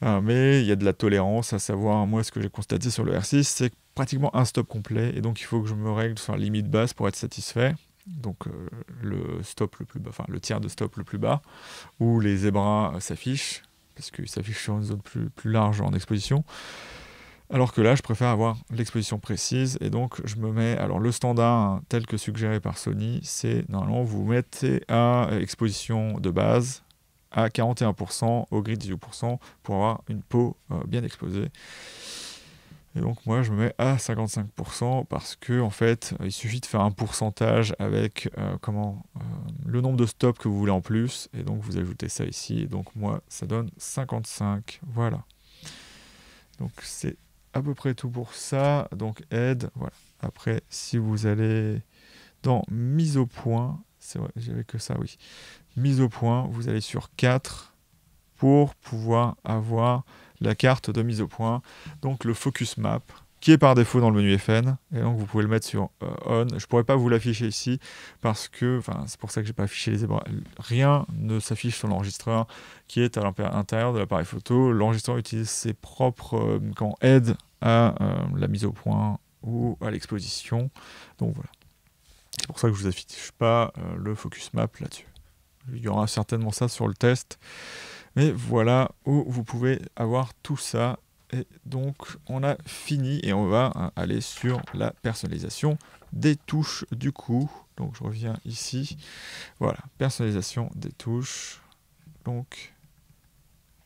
Euh, mais il y a de la tolérance, à savoir, moi, ce que j'ai constaté sur le R6, c'est pratiquement un stop complet. Et donc, il faut que je me règle sur la limite basse pour être satisfait donc euh, le stop le plus le tiers de stop le plus bas, où les zébras s'affichent, parce qu'ils s'affichent sur une zone plus, large en exposition. Alors que là, je préfère avoir l'exposition précise, et donc je me mets, alors le standard hein, tel que suggéré par Sony, c'est normalement vous mettez à exposition de base à 41%, au grid 18%, pour avoir une peau euh, bien exposée. Et donc moi je me mets à 55% parce que en fait euh, il suffit de faire un pourcentage avec euh, comment euh, le nombre de stops que vous voulez en plus et donc vous ajoutez ça ici et donc moi ça donne 55 voilà donc c'est à peu près tout pour ça donc aide voilà après si vous allez dans mise au point c'est vrai j'avais que ça oui mise au point vous allez sur 4 pour pouvoir avoir la carte de mise au point, donc le focus map, qui est par défaut dans le menu FN. Et donc vous pouvez le mettre sur euh, on. Je pourrais pas vous l'afficher ici parce que, enfin c'est pour ça que j'ai pas affiché les ébras. Rien ne s'affiche sur l'enregistreur qui est à l'intérieur de l'appareil photo. L'enregistreur utilise ses propres euh, quand aide à euh, la mise au point ou à l'exposition. Donc voilà. C'est pour ça que je vous affiche pas le focus map là-dessus. Il y aura certainement ça sur le test. Mais voilà où vous pouvez avoir tout ça. Et donc on a fini et on va hein, aller sur la personnalisation des touches du coup. Donc je reviens ici. Voilà, personnalisation des touches. Donc,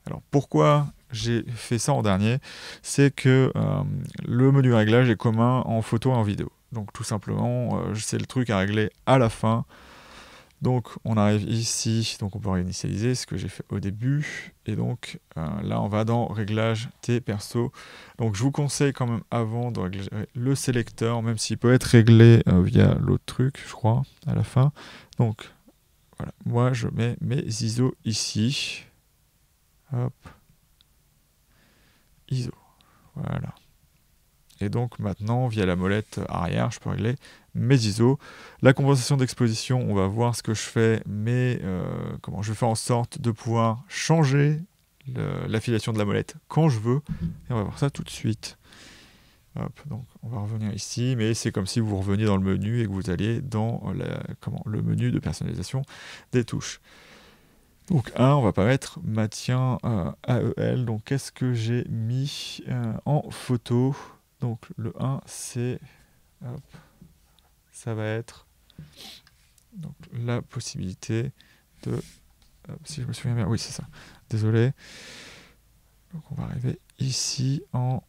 alors pourquoi j'ai fait ça en dernier, c'est que euh, le menu réglage est commun en photo et en vidéo. Donc tout simplement, euh, c'est le truc à régler à la fin donc on arrive ici, donc on peut réinitialiser ce que j'ai fait au début. Et donc euh, là on va dans réglage T perso. Donc je vous conseille quand même avant de régler le sélecteur, même s'il peut être réglé euh, via l'autre truc, je crois, à la fin. Donc voilà, moi je mets mes ISO ici. Hop. ISO. Voilà. Et donc maintenant, via la molette arrière, je peux régler mes ISO. La compensation d'exposition, on va voir ce que je fais, mais euh, comment je faire en sorte de pouvoir changer l'affiliation de la molette quand je veux. Et on va voir ça tout de suite. donc on va revenir ici, mais c'est comme si vous reveniez dans le menu et que vous alliez dans comment, le menu de personnalisation des touches. Donc 1, on va pas mettre maintien euh, AEL. Donc qu'est-ce que j'ai mis euh, en photo Donc le 1, c'est ça va être la possibilité de... Euh, si je me souviens bien, oui c'est ça, désolé. Donc on va arriver ici en...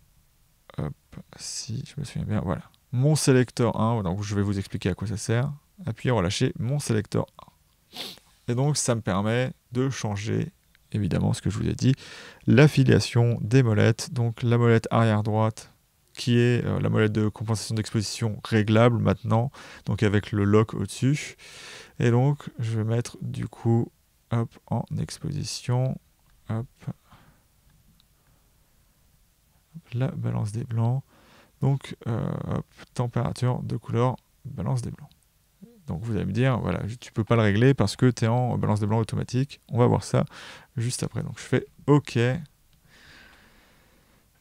si je me souviens bien, voilà. Mon sélecteur 1, donc je vais vous expliquer à quoi ça sert. Appuyez relâcher mon sélecteur 1. Et donc ça me permet de changer évidemment ce que je vous ai dit, l'affiliation des molettes, donc la molette arrière droite qui est euh, la molette de compensation d'exposition réglable maintenant, donc avec le lock au-dessus. Et donc, je vais mettre du coup, hop, en exposition, hop, la balance des blancs. Donc, euh, hop, température de couleur, balance des blancs. Donc vous allez me dire, voilà, tu peux pas le régler parce que tu es en balance des blancs automatique. On va voir ça juste après. Donc je fais OK.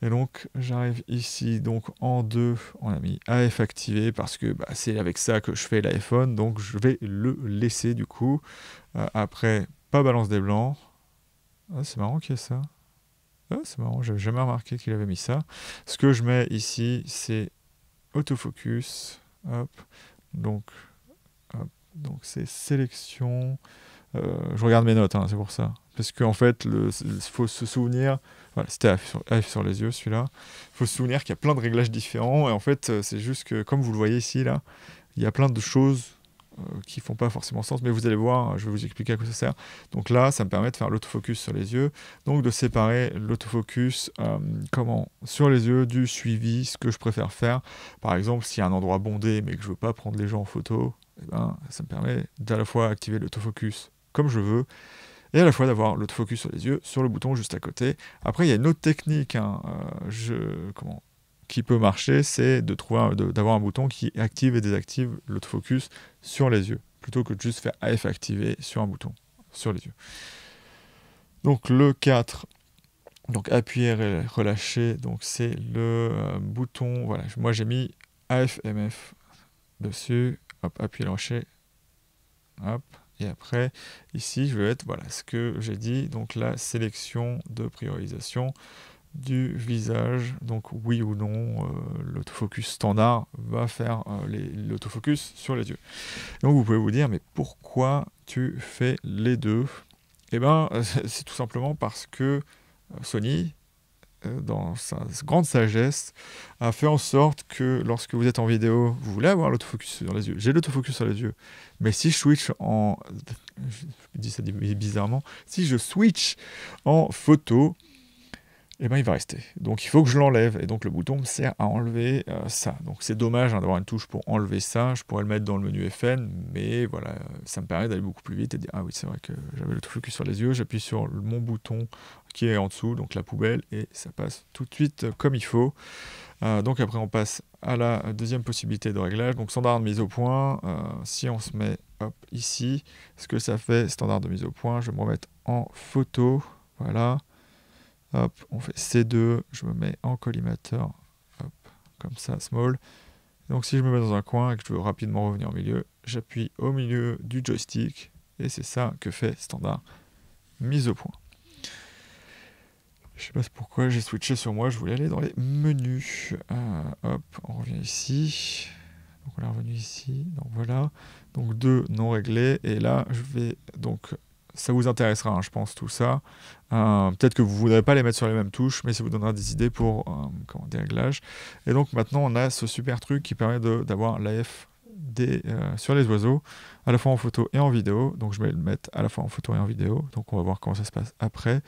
Et donc j'arrive ici, donc en deux. on a mis AF activé parce que bah, c'est avec ça que je fais l'iPhone, donc je vais le laisser du coup. Euh, après, pas balance des blancs. Ah, c'est marrant qu'il y ait ça. Ah, c'est marrant, j'avais jamais remarqué qu'il avait mis ça. Ce que je mets ici, c'est autofocus. Hop. Donc, donc c'est sélection. Euh, je regarde mes notes, hein, c'est pour ça. Parce qu'en fait, il faut se souvenir, voilà, c'était f sur, les yeux celui-là, il faut se souvenir qu'il y a plein de réglages différents, et en fait, euh, c'est juste que, comme vous le voyez ici, là, il y a plein de choses qui euh, qui font pas forcément sens, mais vous allez voir, je vais vous expliquer à quoi ça sert. Donc là, ça me permet de faire l'autofocus sur les yeux, donc de séparer l'autofocus comment sur les yeux du suivi, ce que je préfère faire. Par exemple, s'il y a un endroit bondé, mais que je veux pas prendre les gens en photo, eh ben, ça me permet d'à la fois activer l'autofocus comme je veux et à la fois d'avoir l'autofocus focus sur les yeux sur le bouton juste à côté. Après, il y a une autre technique hein, euh, je, qui peut marcher, c'est de trouver, d'avoir un bouton qui active et désactive l'autofocus sur les yeux, plutôt que de juste faire AF activer sur un bouton, sur les yeux. Donc le 4, donc appuyer relâcher, donc c'est le euh, bouton, voilà, moi j'ai mis AFMF dessus, hop, appuyer, relâcher, hop, et après, ici, je vais être, voilà, ce que j'ai dit, donc la sélection de priorisation du visage. Donc oui ou non, euh, l'autofocus standard va faire euh, l'autofocus sur les yeux. Donc vous pouvez vous dire, mais pourquoi tu fais les deux et eh bien, euh, c'est tout simplement parce que Sony euh, dans sa grande sagesse, a fait en sorte que lorsque vous êtes en vidéo, vous voulez avoir l'autofocus sur les yeux. J'ai l'autofocus sur les yeux. Mais si je switch en... Je dis ça bizarrement. Si je switch en photo, et eh ben, il va rester. Donc il faut que je l'enlève. Et donc le bouton me sert à enlever euh, ça. Donc c'est dommage hein, d'avoir une touche pour enlever ça. Je pourrais le mettre dans le menu FN, mais voilà, ça me permet d'aller beaucoup plus vite et de dire Ah oui, c'est vrai que j'avais le truc sur les yeux. J'appuie sur mon bouton qui est en dessous, donc la poubelle, et ça passe tout de suite comme il faut. Euh, donc après, on passe à la deuxième possibilité de réglage. Donc standard de mise au point. Euh, si on se met ici, ce que ça fait, standard de mise au point, je vais me remettre en photo. Voilà. Hop, on fait C2, je me mets en collimateur, comme ça, small. Donc si je me mets dans un coin et que je veux rapidement revenir au milieu, j'appuie au milieu du joystick, et c'est ça que fait standard mise au point. Je sais pas pourquoi j'ai switché sur moi, je voulais aller dans les menus. Euh, hop, on revient ici. Donc on est revenu ici, donc voilà. Donc deux non réglés, et là je vais donc ça vous intéressera, hein, je pense, tout ça. Euh, peut-être que vous ne voudrez pas les mettre sur les mêmes touches, mais ça vous donnera des idées pour euh, comment, des réglages. Et donc maintenant, on a ce super truc qui permet d'avoir l'AF euh, sur les oiseaux, à la fois en photo et en vidéo. Donc je vais le mettre à la fois en photo et en vidéo. Donc on va voir comment ça se passe après.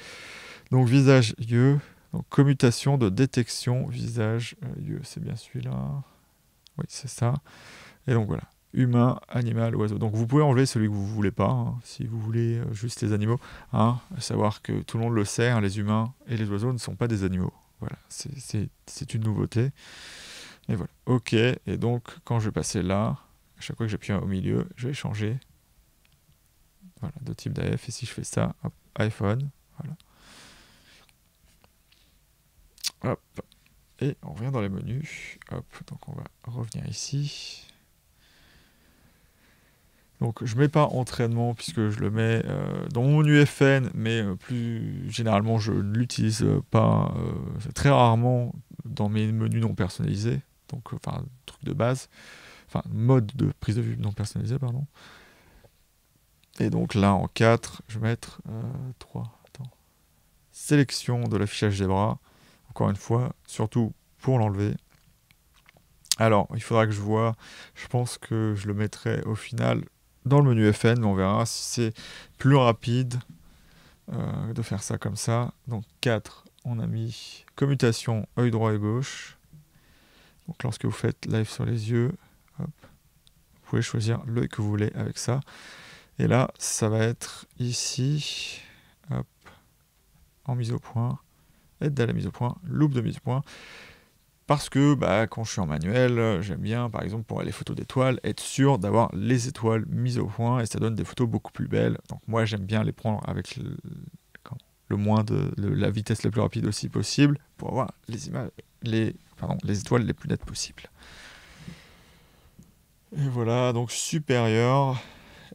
Donc visage yeux, donc commutation de détection visage yeux, c'est bien celui-là. Oui, c'est ça. Et donc voilà humain, animal, oiseau. Donc vous pouvez enlever celui que vous ne voulez pas, hein, si vous voulez euh, juste les animaux. Hein, savoir que tout le monde le sait, hein, les humains et les oiseaux ne sont pas des animaux. Voilà, c'est une nouveauté. Et voilà, ok, et donc quand je vais passer là, à chaque fois que j'appuie au milieu, je vais changer voilà, de type d'AF. Et si je fais ça, iPhone, voilà. Hop, et on revient dans les menus. Hop, donc on va revenir ici. Donc je ne mets pas entraînement puisque je le mets euh, dans mon UFN, mais euh, plus généralement je ne l'utilise pas euh, très rarement dans mes menus non personnalisés, donc enfin truc de base, enfin mode de prise de vue non personnalisé, pardon. Et donc là en 4, je vais mettre 3, sélection de l'affichage des bras, encore une fois, surtout pour l'enlever. Alors il faudra que je vois, je pense que je le mettrai au final dans le menu FN, on verra si c'est plus rapide euh, de faire ça comme ça. Donc 4, on a mis commutation œil droit et gauche. Donc lorsque vous faites live sur les yeux, vous pouvez choisir l'œil que vous voulez avec ça. Et là, ça va être ici, en mise au point, aide à la mise au point, loupe de mise au point. Parce que bah, quand je suis en manuel, j'aime bien, par exemple, pour les photos d'étoiles, être sûr d'avoir les étoiles mises au point et ça donne des photos beaucoup plus belles. Donc moi, j'aime bien les prendre avec le, moins de la vitesse la plus rapide aussi possible pour avoir les images, les, pardon, les étoiles les plus nettes possibles. Et voilà, donc supérieur.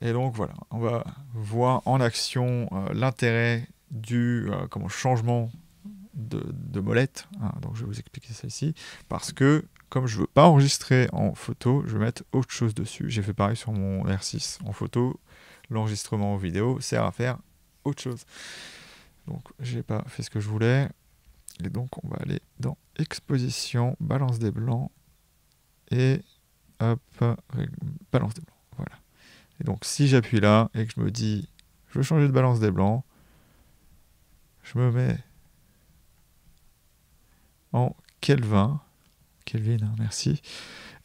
Et donc voilà, on va voir en action euh, l'intérêt du euh, comment, changement de, molette. Hein, donc je vais vous expliquer ça ici. Parce que comme je veux pas enregistrer en photo, je vais mettre autre chose dessus. J'ai fait pareil sur mon R6 en photo. L'enregistrement vidéo sert à faire autre chose. Donc j'ai pas fait ce que je voulais. Et donc on va aller dans exposition, balance des blancs et hop, balance des blancs. Voilà. Et donc si j'appuie là et que je me dis je veux changer de balance des blancs, je me mets en Kelvin. Kelvin, hein, merci.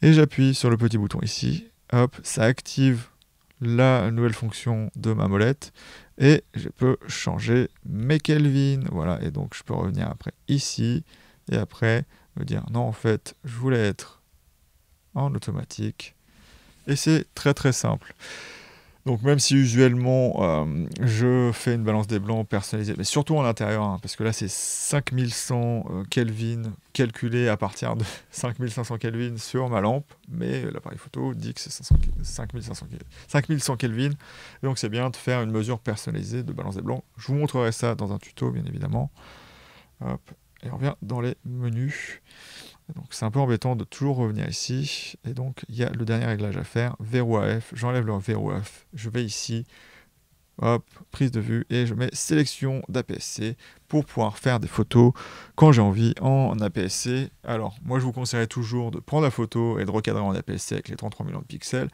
Et j'appuie sur le petit bouton ici. Hop, ça active la nouvelle fonction de ma molette et je peux changer mes Kelvin. Voilà, et donc je peux revenir après ici et après me dire non, en fait, je voulais être en automatique. Et c'est très très simple. Donc même si usuellement euh, je fais une balance des blancs personnalisée, mais surtout en intérieur, hein, parce que là c'est 5100 euh, Kelvin calculé à partir de 5500 Kelvin sur ma lampe, mais l'appareil photo dit que c'est 5100 Kelvin, donc c'est bien de faire une mesure personnalisée de balance des blancs. Je vous montrerai ça dans un tuto bien évidemment. et on revient dans les menus. Donc c'est un peu embêtant de toujours revenir ici. Et donc il y a le dernier réglage à faire, verrou AF, j'enlève le verrou AF, je vais ici, hop, prise de vue, et je mets sélection daps pour pouvoir faire des photos quand j'ai envie en aps Alors, moi, je vous conseillerais toujours de prendre la photo et de recadrer en aps avec les 33 millions de pixels,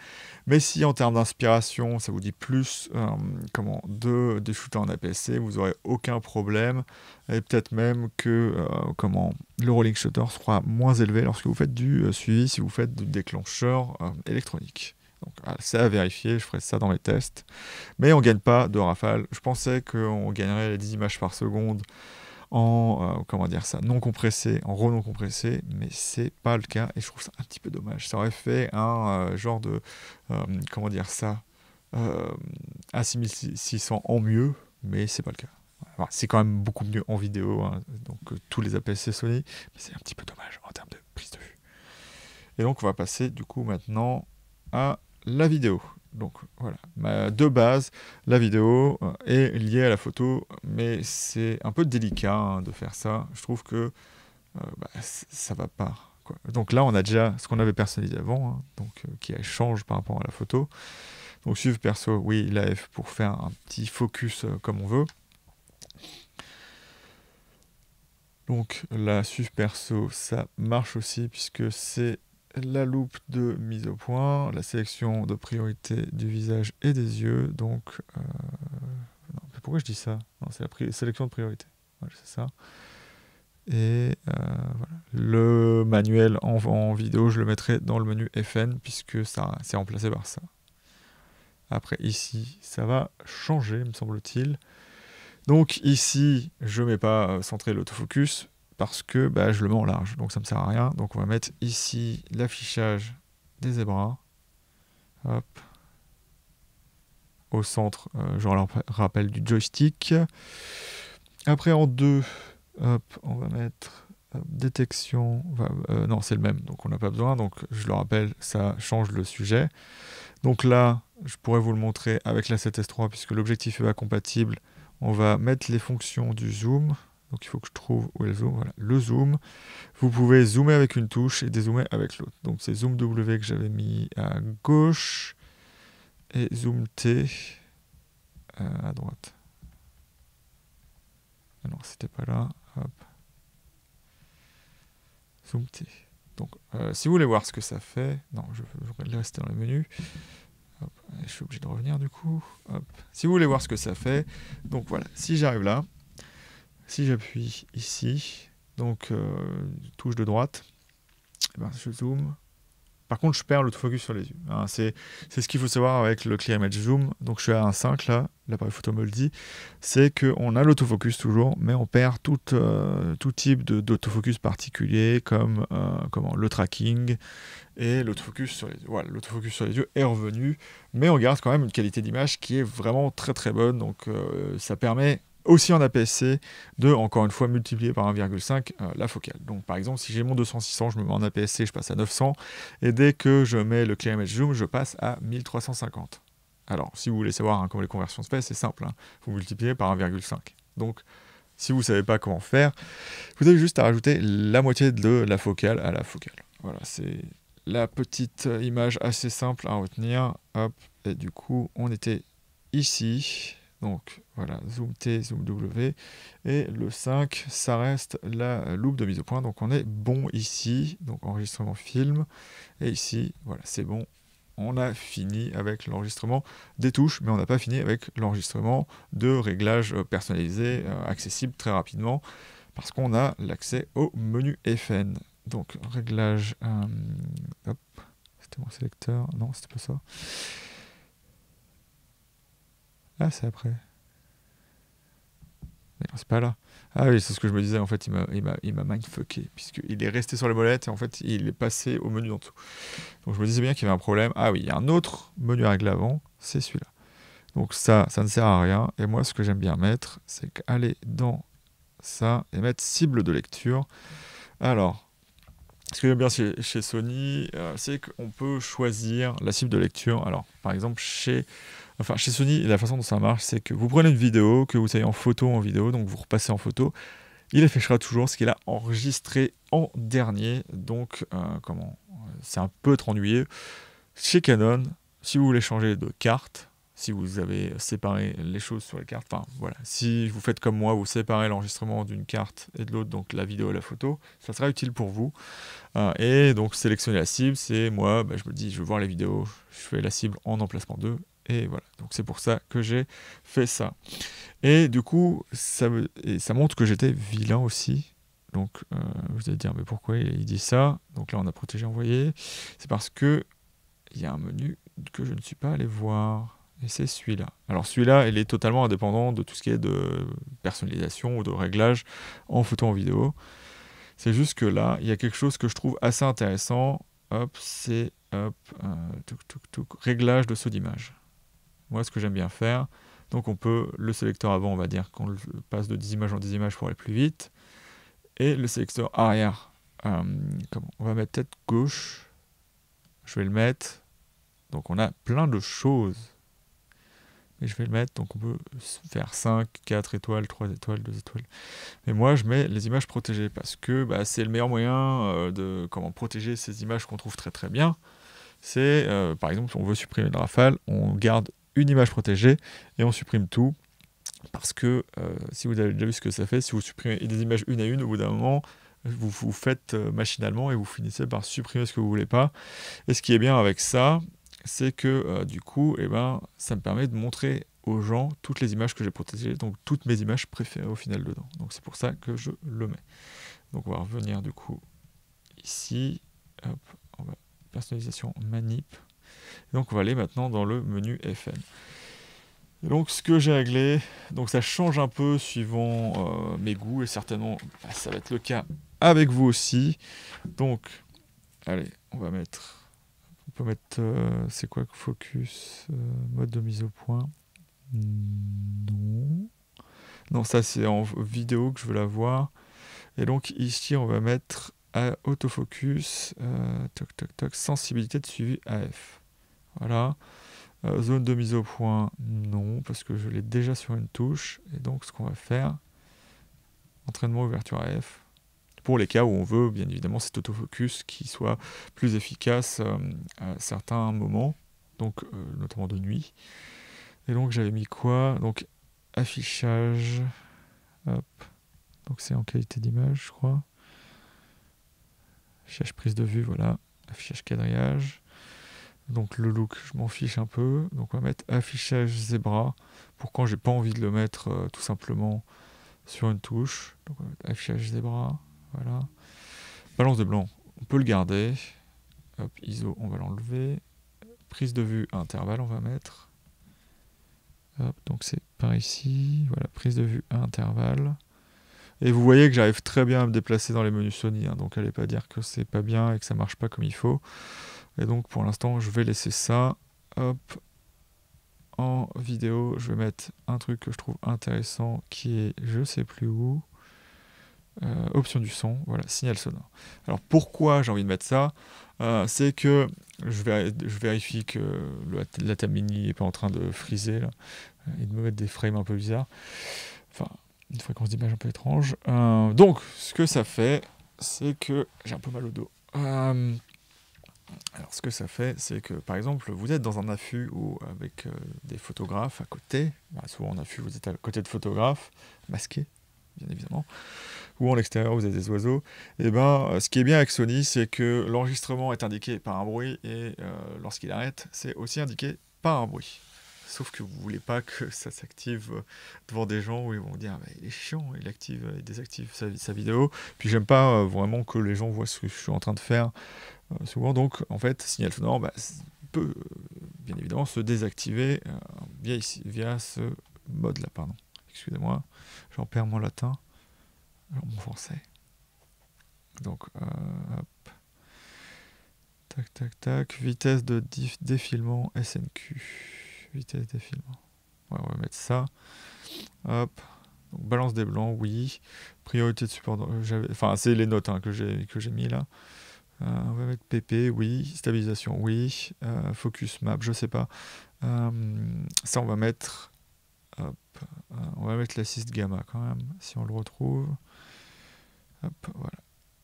mais si en termes d'inspiration, ça vous dit plus euh, comment, de, shooter en aps vous n'aurez aucun problème, et peut-être même que euh, comment, le rolling shutter sera moins élevé lorsque vous faites du euh, suivi si vous faites du déclencheur électronique. Donc c'est à vérifier, je ferai ça dans les tests. Mais on ne gagne pas de rafale. Je pensais qu'on gagnerait les 10 images par seconde en euh, comment dire ça, non compressé, en RAW non compressé, mais c'est pas le cas et je trouve ça un petit peu dommage. Ça aurait fait un euh, genre de euh, comment dire ça, à 6600 en mieux, mais c'est pas le cas. c'est quand même beaucoup mieux en vidéo, hein, donc tous les APC Sony, mais c'est un petit peu dommage en termes de prise de vue. Et donc on va passer du coup maintenant à la vidéo. Donc voilà, de base, la vidéo euh, est liée à la photo, mais c'est un peu délicat hein, de faire ça. Je trouve que euh, bah, ça va pas. Donc là, on a déjà ce qu'on avait personnalisé avant, hein, donc euh, qui change par rapport à la photo. Donc suive perso, oui, live pour faire un petit focus comme on veut. Donc la suive perso, ça marche aussi puisque c'est la loupe de mise au point, la sélection de priorité du visage et des yeux. Donc, euh, pourquoi je dis ça C'est la sélection de priorité. c'est ça. Et euh, le manuel en, vidéo, je le mettrai dans le menu FN puisque ça c'est remplacé par ça. Après ici, ça va changer, me semble-t-il. Donc ici, je ne mets pas euh, centré l'autofocus parce que bah, je le mets en large, donc ça me sert à rien. Donc on va mettre ici l'affichage des zébras. Au centre, genre euh, je rappelle du joystick. Après en deux, hop, on va mettre détection. Euh, non, c'est le même, donc on n'a pas besoin. Donc je le rappelle, ça change le sujet. Donc là, je pourrais vous le montrer avec la 7S3 puisque l'objectif est compatible. On va mettre les fonctions du zoom. Donc il faut que je trouve où est le zoom. Voilà, le zoom. Vous pouvez zoomer avec une touche et dézoomer avec l'autre. Donc c'est zoom W que j'avais mis à gauche et zoom T à droite. Alors non, c'était pas là. Hop. Zoom T. Donc euh, si vous voulez voir ce que ça fait, non, je, vais rester dans le menu. je suis obligé de revenir du coup. Hop. Si vous voulez voir ce que ça fait, donc voilà, si j'arrive là, si j'appuie ici, donc euh, touche de droite, eh ben, je zoome. Par contre, je perds l'autofocus sur les yeux. Hein. c'est ce qu'il faut savoir avec le Clear Image Zoom. Donc, je suis à 1.5 là, l'appareil photo me le dit. C'est qu'on a l'autofocus toujours, mais on perd tout, euh, type d'autofocus particulier, comme euh, comment, le tracking et l'autofocus sur les yeux. Voilà, l'autofocus sur les yeux est revenu, mais on garde quand même une qualité d'image qui est vraiment très très bonne. Donc, ça permet aussi en APS-C de, encore une fois, multiplier par 1,5 euh, la focale. Donc par exemple, si j'ai mon 200 je me mets en APS-C, je passe à 900, et dès que je mets le Clear Image Zoom, je passe à 1350. Alors, si vous voulez savoir hein, comment les conversions se passent, c'est simple, hein. vous multipliez par 1,5. Donc, si vous ne savez pas comment faire, vous avez juste à rajouter la moitié de la focale à la focale. Voilà, c'est la petite image assez simple à retenir. Hop, et du coup, on était ici. Donc voilà, zoom T, zoom W. Et le 5, ça reste la loupe de mise au point. Donc on est bon ici, donc enregistrement film. Et ici, voilà, c'est bon. On a fini avec l'enregistrement des touches, mais on n'a pas fini avec l'enregistrement de réglages personnalisés, euh, accessibles très rapidement, parce qu'on a l'accès au menu FN. Donc réglage, euh, hop, c'était mon sélecteur, non, c'était pas ça. Ah, c'est après. C'est pas là. Ah oui, c'est ce que je me disais. En fait, il m'a mindfucké, puisqu'il est resté sur les molettes et en fait, il est passé au menu en dessous. Donc, je me disais bien qu'il y avait un problème. Ah oui, il y a un autre menu à avant, c'est celui-là. Donc, ça, ça ne sert à rien. Et moi, ce que j'aime bien mettre, c'est aller dans ça et mettre cible de lecture. Alors, ce que j'aime bien chez, Sony, euh, c'est qu'on peut choisir la cible de lecture. Alors, par exemple, chez Enfin, chez Sony, la façon dont ça marche, c'est que vous prenez une vidéo, que vous soyez en photo en vidéo, donc vous repassez en photo, il affichera toujours ce qu'il a enregistré en dernier. Donc, euh, comment C'est un peu trop ennuyé. Chez Canon, si vous voulez changer de carte, si vous avez séparé les choses sur les cartes, enfin voilà, si vous faites comme moi, vous séparez l'enregistrement d'une carte et de l'autre, donc la vidéo et la photo, ça sera utile pour vous. Euh, et donc sélectionner la cible, c'est moi, bah, je me dis, je veux voir les vidéos, je fais la cible en emplacement 2 et voilà, donc c'est pour ça que j'ai fait ça. Et du coup, ça, ça montre que j'étais vilain aussi. Donc euh, vous allez dire, mais pourquoi il dit ça Donc là, on a protégé envoyé. C'est parce que il y a un menu que je ne suis pas allé voir. Et c'est celui-là. Alors celui-là, il est totalement indépendant de tout ce qui est de personnalisation ou de réglage en photo en vidéo. C'est juste que là, il y a quelque chose que je trouve assez intéressant. Hop, c'est hop, euh, réglage de saut d'image moi ce que j'aime bien faire. Donc on peut, le sélecteur avant, on va dire qu'on le passe de 10 images en 10 images pour aller plus vite. Et le sélecteur arrière, euh, on va mettre tête gauche. Je vais le mettre. Donc on a plein de choses. Mais je vais le mettre, donc on peut faire 5, 4 étoiles, 3 étoiles, 2 étoiles. Mais moi je mets les images protégées parce que bah, c'est le meilleur moyen euh, de comment protéger ces images qu'on trouve très très bien. C'est euh, par exemple, on veut supprimer une rafale, on garde une image protégée et on supprime tout. Parce que euh, si vous avez déjà vu ce que ça fait, si vous supprimez des images une à une, au bout d'un moment, vous, vous faites euh, machinalement et vous finissez par supprimer ce que vous voulez pas. Et ce qui est bien avec ça, c'est que euh, du coup, et eh ben, ça me permet de montrer aux gens toutes les images que j'ai protégées, donc toutes mes images préférées au final dedans. Donc c'est pour ça que je le mets. Donc on va revenir du coup ici, personnalisation manip donc on va aller maintenant dans le menu FN. donc ce que j'ai réglé, donc ça change un peu suivant euh, mes goûts et certainement bah, ça va être le cas avec vous aussi. Donc allez, on va mettre on peut mettre euh, c'est quoi focus euh, mode de mise au point. Non. Non, ça c'est en vidéo que je veux la voir. Et donc ici on va mettre à autofocus, toc toc toc, sensibilité de suivi AF. Voilà. Euh, zone de mise au point, non, parce que je l'ai déjà sur une touche. Et donc, ce qu'on va faire, entraînement ouverture AF F. Pour les cas où on veut, bien évidemment, cet autofocus qui soit plus efficace euh, à certains moments, donc euh, notamment de nuit. Et donc, j'avais mis quoi Donc, affichage. Hop. Donc, c'est en qualité d'image, je crois. Affichage prise de vue, voilà. Affichage quadrillage. Donc le look, je m'en fiche un peu. Donc on va mettre affichage zebra pour quand j'ai pas envie de le mettre euh, tout simplement sur une touche. Donc on va mettre affichage zebra, voilà. Balance de blanc, on peut le garder. Hop, ISO, on va l'enlever. Prise de vue à intervalle, on va mettre. Hop, donc c'est par ici. Voilà, prise de vue à intervalle. Et vous voyez que j'arrive très bien à me déplacer dans les menus Sony, hein, donc allez pas dire que c'est pas bien et que ça marche pas comme il faut. Et donc pour l'instant, je vais laisser ça. Hop. En vidéo, je vais mettre un truc que je trouve intéressant qui est je sais plus où. Euh, option du son, voilà, signal sonore. Alors pourquoi j'ai envie de mettre ça euh, C'est que je, vérifie que le, la Tamini n'est pas en train de friser là, et euh, de me mettre des frames un peu bizarres. Enfin, une fréquence d'image un peu étrange. donc, ce que ça fait, c'est que j'ai un peu mal au dos. Alors ce que ça fait, c'est que par exemple, vous êtes dans un affût ou avec euh, des photographes à côté, bah, souvent en affût, vous êtes à côté de photographes, masqués, bien évidemment, ou en extérieur vous avez des oiseaux. Et eh ben, euh, ce qui est bien avec Sony, c'est que l'enregistrement est indiqué par un bruit et euh, lorsqu'il arrête, c'est aussi indiqué par un bruit. Sauf que vous ne voulez pas que ça s'active devant des gens où ils vont dire il est chiant, il active, il désactive sa, sa vidéo. Puis j'aime pas vraiment que les gens voient ce que je suis en train de faire euh, souvent, donc, en fait, signal sonore bah, peut, euh, bien évidemment, se désactiver euh, via, ici, via ce mode-là, pardon. Excusez-moi, j'en perds mon latin, mon français. Donc, hop. Tac, tac, tac. Vitesse de défilement SNQ. Vitesse défilement. on va mettre ça. Hop. balance des blancs, oui. Priorité de support. Enfin, c'est les notes hein, que j'ai mis là on euh, va mettre PP, oui. Stabilisation, oui. Euh, focus map, je sais pas. Euh, ça, on va mettre. on va mettre l'assist gamma quand même, si on le retrouve.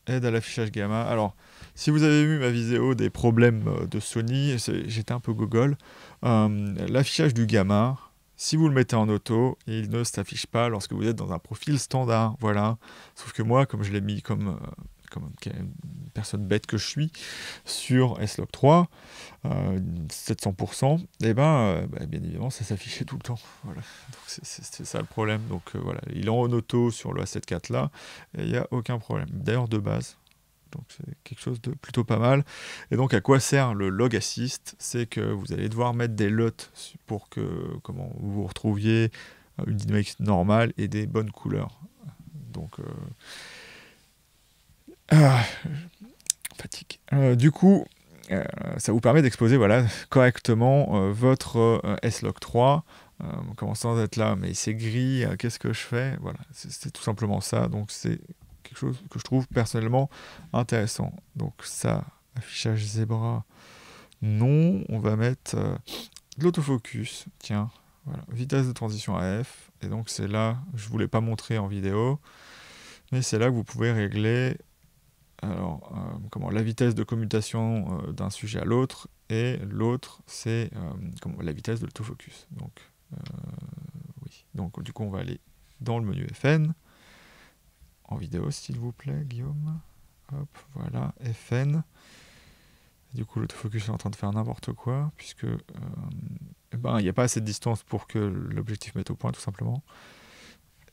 Aide à l'affichage gamma. Alors, si vous avez vu ma vidéo des problèmes de Sony, j'étais un peu gogol. l'affichage du gamma, si vous le mettez en auto, il ne s'affiche pas lorsque vous êtes dans un profil standard. Voilà. Sauf que moi, comme je l'ai mis comme comme une personne bête que je suis, sur SLOC 3, 700%, et ben, euh, bah, bien évidemment, ça s'affichait tout le temps. Voilà. c'est ça le problème. Donc euh, voilà, il est en auto sur le A74 là, et il n'y a aucun problème. D'ailleurs, de base, donc c'est quelque chose de plutôt pas mal. Et donc à quoi sert le log assist C'est que vous allez devoir mettre des lots pour que comment vous retrouviez euh, une dynamique normale et des bonnes couleurs. Donc ah, fatigue. Euh, du coup, euh, ça vous permet d'exposer voilà, correctement euh, votre S-Log 3. on commence à être là, mais c'est gris, qu'est-ce que je fais Voilà, c'est tout simplement ça. Donc c'est quelque chose que je trouve personnellement intéressant. Donc ça, affichage zébra, non. On va mettre l'autofocus, tiens. vitesse de transition à F. Et donc c'est là, je ne vous pas montrer en vidéo, mais c'est là que vous pouvez régler alors, euh, comment, la vitesse de commutation euh, d'un sujet à l'autre, et l'autre, c'est euh, la vitesse de l'autofocus. Donc, oui. Donc, du coup, on va aller dans le menu FN, en vidéo, s'il vous plaît, Guillaume. Hop, voilà, FN. Du coup, l'autofocus est en train de faire n'importe quoi, puisque ben, il n'y a pas assez de distance pour que l'objectif mette au point, tout simplement.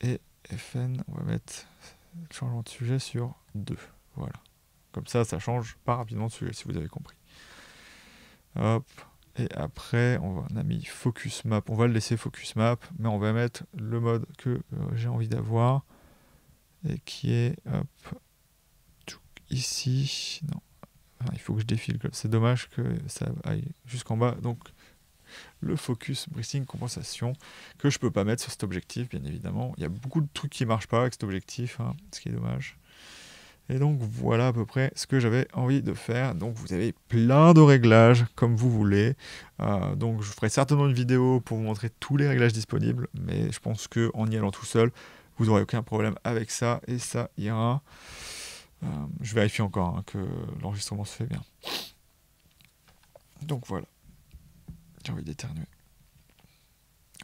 Et FN, on va mettre changement de sujet sur 2. Voilà. Comme ça, ça change pas rapidement de sujet, si vous avez compris. Hop. Et après, on, a mis focus map. On va le laisser focus map, mais on va mettre le mode que euh, j'ai envie d'avoir. Et qui est ici. Non. Ah, il faut que je défile. C'est dommage que ça aille jusqu'en bas. Donc, le focus bracing compensation que je peux pas mettre sur cet objectif, bien évidemment. Il y a beaucoup de trucs qui marchent pas avec cet objectif, hein, ce qui est dommage. Et donc voilà à peu près ce que j'avais envie de faire. Donc vous avez plein de réglages comme vous voulez. Euh, donc je ferai certainement une vidéo pour vous montrer tous les réglages disponibles. Mais je pense qu'en y allant tout seul, vous n'aurez aucun problème avec ça et ça ira. Euh, je vérifie encore hein, que l'enregistrement se fait bien. Donc voilà. J'ai envie d'éternuer.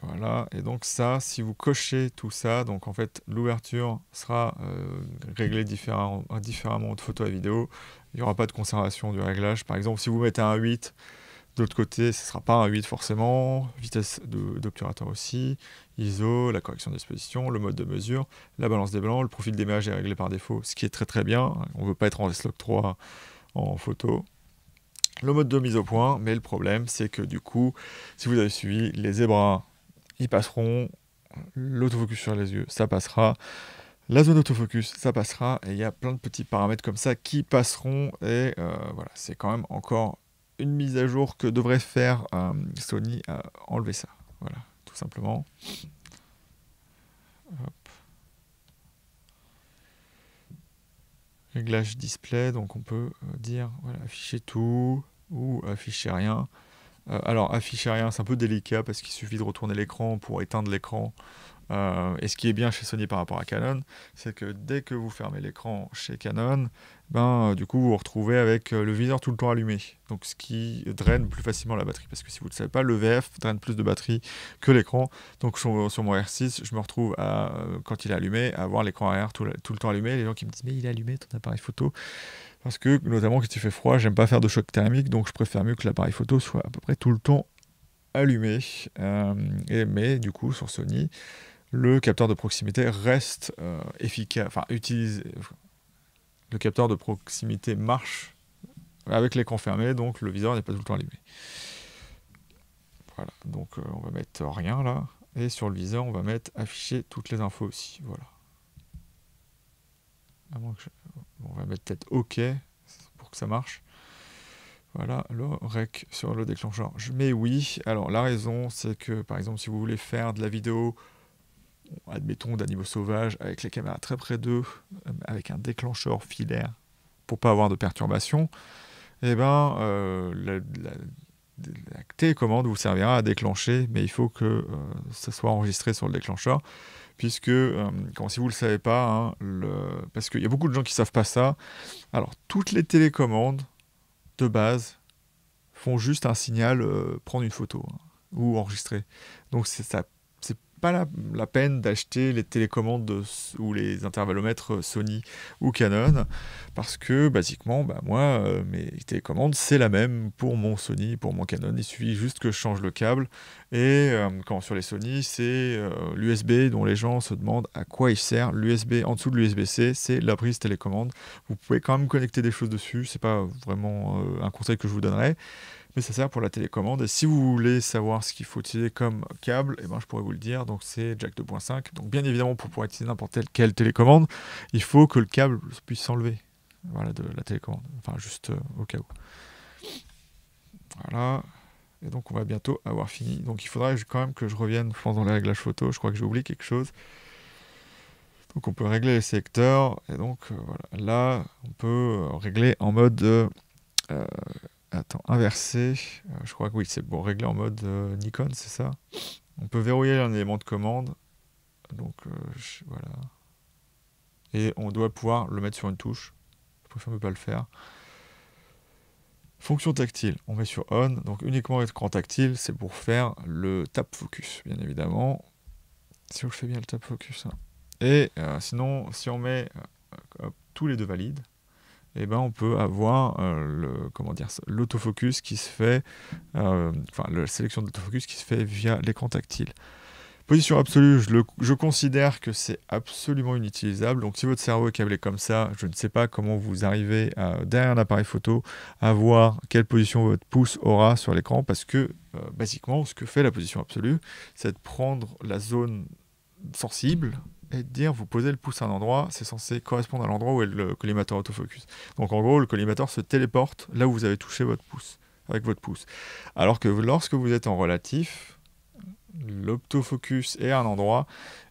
Voilà, et donc ça, si vous cochez tout ça, donc en fait l'ouverture sera euh, réglée différemment, de photo à vidéo. Il n'y aura pas de conservation du réglage. Par exemple, si vous mettez un 8, de l'autre côté, ce ne sera pas un 8 forcément, vitesse d'obturateur aussi, ISO, la correction d'exposition, le mode de mesure, la balance des blancs, le profil d'image est réglé par défaut, ce qui est très très bien, on ne veut pas être en s 3 en photo. Le mode de mise au point, mais le problème c'est que du coup, si vous avez suivi les zébras ils passeront. L'autofocus sur les yeux, ça passera. La zone autofocus, ça passera. Et il y a plein de petits paramètres comme ça qui passeront. Et euh, voilà, c'est quand même encore une mise à jour que devrait faire euh, Sony à euh, enlever ça. Voilà, tout simplement. Réglage display, donc on peut dire voilà, afficher tout ou afficher rien. Euh, alors, afficher rien, c'est un peu délicat parce qu'il suffit de retourner l'écran pour éteindre l'écran. Euh, et ce qui est bien chez Sony par rapport à Canon, c'est que dès que vous fermez l'écran chez Canon, ben, euh, du coup, vous vous retrouvez avec le viseur tout le temps allumé. Donc, ce qui draine plus facilement la batterie. Parce que si vous ne le savez pas, le VF draine plus de batterie que l'écran. Donc, sur, mon R6, je me retrouve, quand il est allumé, à avoir l'écran arrière tout, le temps allumé. Les gens qui me disent Mais il est allumé ton appareil photo. Parce que, notamment quand il fait froid, j'aime pas faire de choc thermique, donc je préfère mieux que l'appareil photo soit à peu près tout le temps allumé. Euh, mais du coup, sur Sony, le capteur de proximité reste euh, efficace, enfin utilise. Euh, le capteur de proximité marche avec l'écran fermé, donc le viseur n'est pas tout le temps allumé. Voilà, donc on va mettre rien là. Et sur le viseur, on va mettre afficher toutes les infos aussi. Voilà on va mettre peut-être OK pour que ça marche. Voilà, le rec sur le déclencheur. Je mets oui. Alors la raison, c'est que par exemple, si vous voulez faire de la vidéo, admettons d'animaux sauvages, avec les caméras très près d'eux, euh, avec un déclencheur filaire pour pas avoir de perturbations, et eh ben, euh, la, télécommande vous servira à déclencher, mais il faut que ce euh, ça soit enregistré sur le déclencheur puisque, euh, si vous ne le savez pas, hein, parce qu'il y a beaucoup de gens qui ne savent pas ça, alors toutes les télécommandes de base font juste un signal euh, prendre une photo hein, ou enregistrer. Donc c'est ça pas la, peine d'acheter les télécommandes ou les intervallomètres euh, Sony ou Canon parce que basiquement, bah, moi, euh, mes télécommandes, c'est la même pour mon Sony, pour mon Canon. Il suffit juste que je change le câble. Et euh, quand sur les Sony, c'est l'USB dont les gens se demandent à quoi il sert. L'USB en dessous de l'USB-C, c'est la prise télécommande. Vous pouvez quand même connecter des choses dessus. C'est pas vraiment un conseil que je vous donnerais mais ça sert pour la télécommande. Et si vous voulez savoir ce qu'il faut utiliser comme câble, eh ben, je pourrais vous le dire. Donc c'est Jack 2.5. Donc bien évidemment, pour pouvoir utiliser n'importe quelle télécommande, il faut que le câble puisse s'enlever voilà, de la télécommande. Enfin, juste euh, au cas où. Voilà. Et donc on va bientôt avoir fini. Donc il faudra quand même que je revienne, je dans les réglages photo. Je crois que j'ai oublié quelque chose. Donc on peut régler les secteurs Et donc euh, Là, on peut euh, régler en mode... Attends, inverser, euh, je crois que oui, c'est bon. Régler en mode euh, Nikon, c'est ça On peut verrouiller un élément de commande. Donc, euh, voilà. Et on doit pouvoir le mettre sur une touche. Je préfère ne pas le faire. Fonction tactile, on met sur on, donc uniquement l'écran tactile, c'est pour faire le tap focus, bien évidemment. Si on fait bien le tap focus. Hein Et sinon, si on met tous les deux valides, eh ben, on peut avoir euh, le, comment dire, l'autofocus qui se fait, euh, enfin la sélection qui se fait via l'écran tactile. Position absolue, je, le, je considère que c'est absolument inutilisable. Donc si votre cerveau est câblé comme ça, je ne sais pas comment vous arrivez derrière l'appareil photo à voir quelle position votre pouce aura sur l'écran parce que euh, basiquement ce que fait la position absolue, c'est de prendre la zone sensible et dire vous posez le pouce à un endroit, c'est censé correspondre à l'endroit où est le collimateur autofocus. Donc en gros, le collimateur se téléporte là où vous avez touché votre pouce, avec votre pouce. Alors que lorsque vous êtes en relatif, l'autofocus est à un endroit